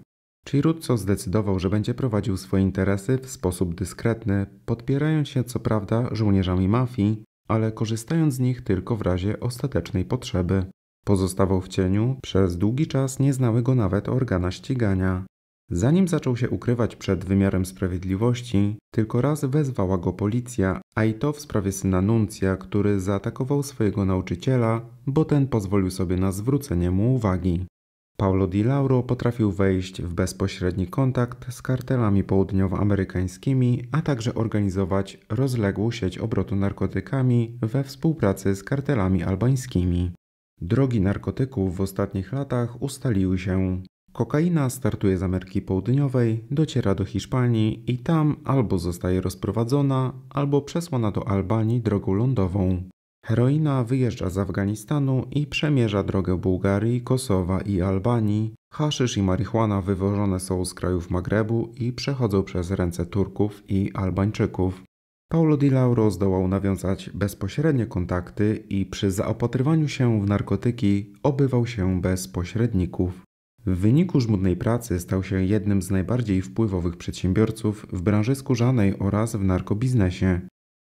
Ciruzzo zdecydował, że będzie prowadził swoje interesy w sposób dyskretny, podpierając się co prawda żołnierzami mafii, ale korzystając z nich tylko w razie ostatecznej potrzeby. Pozostawał w cieniu, przez długi czas nie znały go nawet organa ścigania. Zanim zaczął się ukrywać przed wymiarem sprawiedliwości, tylko raz wezwała go policja, a i to w sprawie syna Nuncja, który zaatakował swojego nauczyciela, bo ten pozwolił sobie na zwrócenie mu uwagi. Paulo Di Lauro potrafił wejść w bezpośredni kontakt z kartelami południowoamerykańskimi, a także organizować rozległą sieć obrotu narkotykami we współpracy z kartelami albańskimi. Drogi narkotyków w ostatnich latach ustaliły się. Kokaina startuje z Ameryki Południowej, dociera do Hiszpanii i tam albo zostaje rozprowadzona, albo przesłana do Albanii drogą lądową. Heroina wyjeżdża z Afganistanu i przemierza drogę Bułgarii, Kosowa i Albanii. Haszysz i marihuana wywożone są z krajów Magrebu i przechodzą przez ręce Turków i Albańczyków. Paulo Di Lauro zdołał nawiązać bezpośrednie kontakty i przy zaopatrywaniu się w narkotyki obywał się bez pośredników. W wyniku żmudnej pracy stał się jednym z najbardziej wpływowych przedsiębiorców w branży skórzanej oraz w narkobiznesie.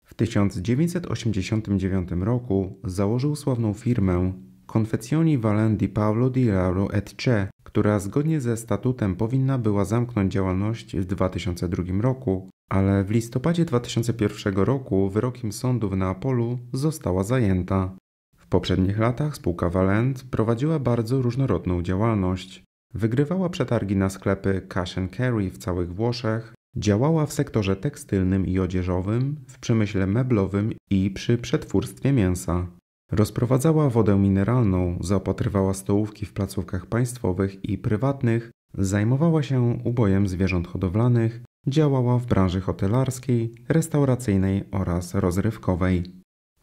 W 1989 roku założył sławną firmę Confezioni Valendi Paolo di Raro et Che, która zgodnie ze statutem powinna była zamknąć działalność w 2002 roku, ale w listopadzie 2001 roku wyrokiem sądu w Neapolu została zajęta. W poprzednich latach spółka Valent prowadziła bardzo różnorodną działalność. Wygrywała przetargi na sklepy Cash and Carry w całych Włoszech, działała w sektorze tekstylnym i odzieżowym, w przemyśle meblowym i przy przetwórstwie mięsa. Rozprowadzała wodę mineralną, zaopatrywała stołówki w placówkach państwowych i prywatnych, zajmowała się ubojem zwierząt hodowlanych, działała w branży hotelarskiej, restauracyjnej oraz rozrywkowej.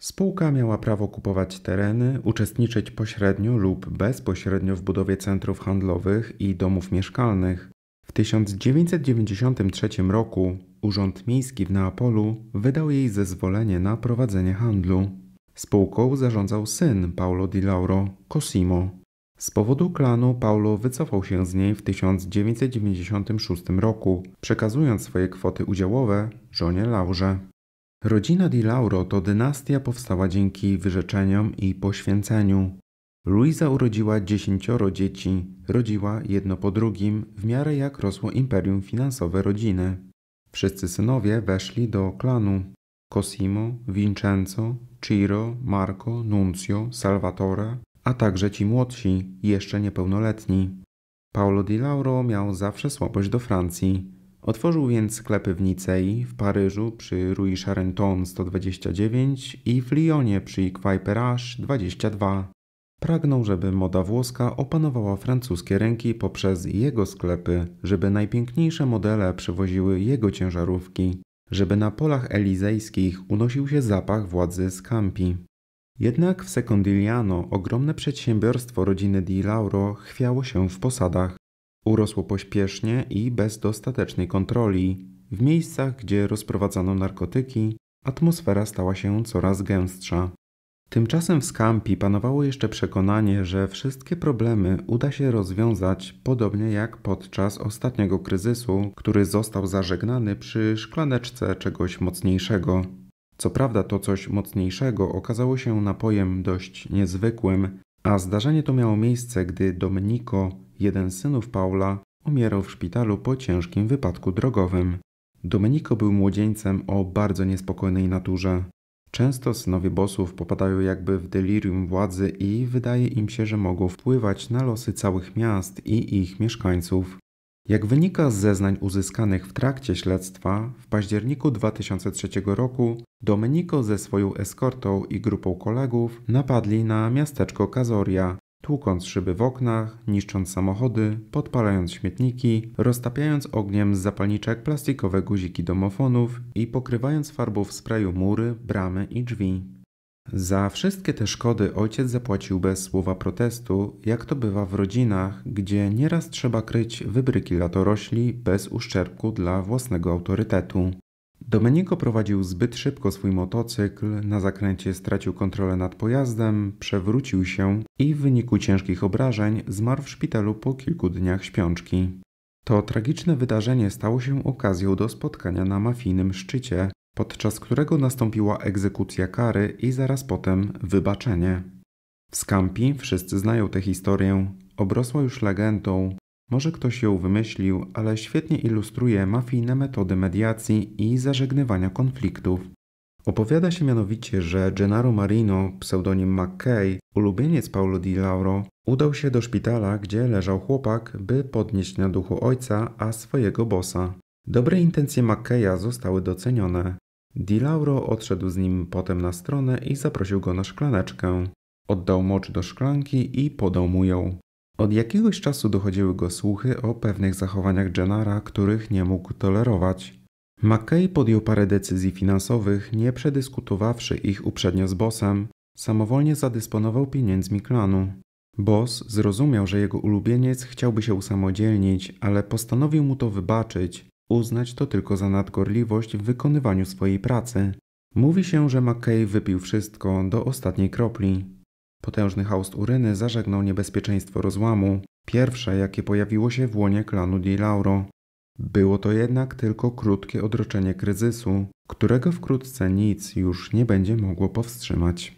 Spółka miała prawo kupować tereny, uczestniczyć pośrednio lub bezpośrednio w budowie centrów handlowych i domów mieszkalnych. W 1993 roku Urząd Miejski w Neapolu wydał jej zezwolenie na prowadzenie handlu. Spółką zarządzał syn Paolo di Lauro, Cosimo. Z powodu klanu Paulo wycofał się z niej w 1996 roku, przekazując swoje kwoty udziałowe żonie Laurze. Rodzina Di Lauro to dynastia powstała dzięki wyrzeczeniom i poświęceniu. Luisa urodziła dziesięcioro dzieci, rodziła jedno po drugim, w miarę jak rosło imperium finansowe rodziny. Wszyscy synowie weszli do klanu. Cosimo, Vincenzo, Ciro, Marco, Nunzio, Salvatore, a także ci młodsi, jeszcze niepełnoletni. Paolo Di Lauro miał zawsze słabość do Francji. Otworzył więc sklepy w Nicei, w Paryżu przy Rue Charenton 129 i w Lyonie przy Quaiperage 22. Pragnął, żeby moda włoska opanowała francuskie ręki poprzez jego sklepy, żeby najpiękniejsze modele przewoziły jego ciężarówki, żeby na polach elizejskich unosił się zapach władzy z Campi. Jednak w Secondigliano ogromne przedsiębiorstwo rodziny Di Lauro chwiało się w posadach. Urosło pośpiesznie i bez dostatecznej kontroli. W miejscach, gdzie rozprowadzano narkotyki, atmosfera stała się coraz gęstsza. Tymczasem w Scampi panowało jeszcze przekonanie, że wszystkie problemy uda się rozwiązać podobnie jak podczas ostatniego kryzysu, który został zażegnany przy szklaneczce czegoś mocniejszego. Co prawda to coś mocniejszego okazało się napojem dość niezwykłym, a zdarzenie to miało miejsce, gdy Domenico jeden z synów Paula, umierał w szpitalu po ciężkim wypadku drogowym. Domenico był młodzieńcem o bardzo niespokojnej naturze. Często synowie bosów popadają jakby w delirium władzy i wydaje im się, że mogą wpływać na losy całych miast i ich mieszkańców. Jak wynika z zeznań uzyskanych w trakcie śledztwa, w październiku 2003 roku Domenico ze swoją eskortą i grupą kolegów napadli na miasteczko Kazoria, tłukąc szyby w oknach, niszcząc samochody, podpalając śmietniki, roztapiając ogniem z zapalniczek plastikowe guziki domofonów i pokrywając farbą w sprayu mury, bramy i drzwi. Za wszystkie te szkody ojciec zapłacił bez słowa protestu, jak to bywa w rodzinach, gdzie nieraz trzeba kryć wybryki latorośli bez uszczerbku dla własnego autorytetu. Domenico prowadził zbyt szybko swój motocykl, na zakręcie stracił kontrolę nad pojazdem, przewrócił się i w wyniku ciężkich obrażeń zmarł w szpitalu po kilku dniach śpiączki. To tragiczne wydarzenie stało się okazją do spotkania na mafijnym szczycie, podczas którego nastąpiła egzekucja kary i zaraz potem wybaczenie. W Scampi wszyscy znają tę historię, obrosła już legendą, może ktoś ją wymyślił, ale świetnie ilustruje mafijne metody mediacji i zażegnywania konfliktów. Opowiada się mianowicie, że Gennaro Marino, pseudonim McKay, ulubieniec Paulo Di Lauro, udał się do szpitala, gdzie leżał chłopak, by podnieść na duchu ojca, a swojego bossa. Dobre intencje McKaya zostały docenione. Di Lauro odszedł z nim potem na stronę i zaprosił go na szklaneczkę. Oddał mocz do szklanki i podał mu ją. Od jakiegoś czasu dochodziły go słuchy o pewnych zachowaniach Jennara, których nie mógł tolerować. McKay podjął parę decyzji finansowych, nie przedyskutowawszy ich uprzednio z bossem. Samowolnie zadysponował pieniędzmi klanu. Boss zrozumiał, że jego ulubieniec chciałby się usamodzielnić, ale postanowił mu to wybaczyć, uznać to tylko za nadgorliwość w wykonywaniu swojej pracy. Mówi się, że McKay wypił wszystko do ostatniej kropli. Potężny haust Uryny zażegnał niebezpieczeństwo rozłamu, pierwsze jakie pojawiło się w łonie klanu Di Lauro. Było to jednak tylko krótkie odroczenie kryzysu, którego wkrótce nic już nie będzie mogło powstrzymać.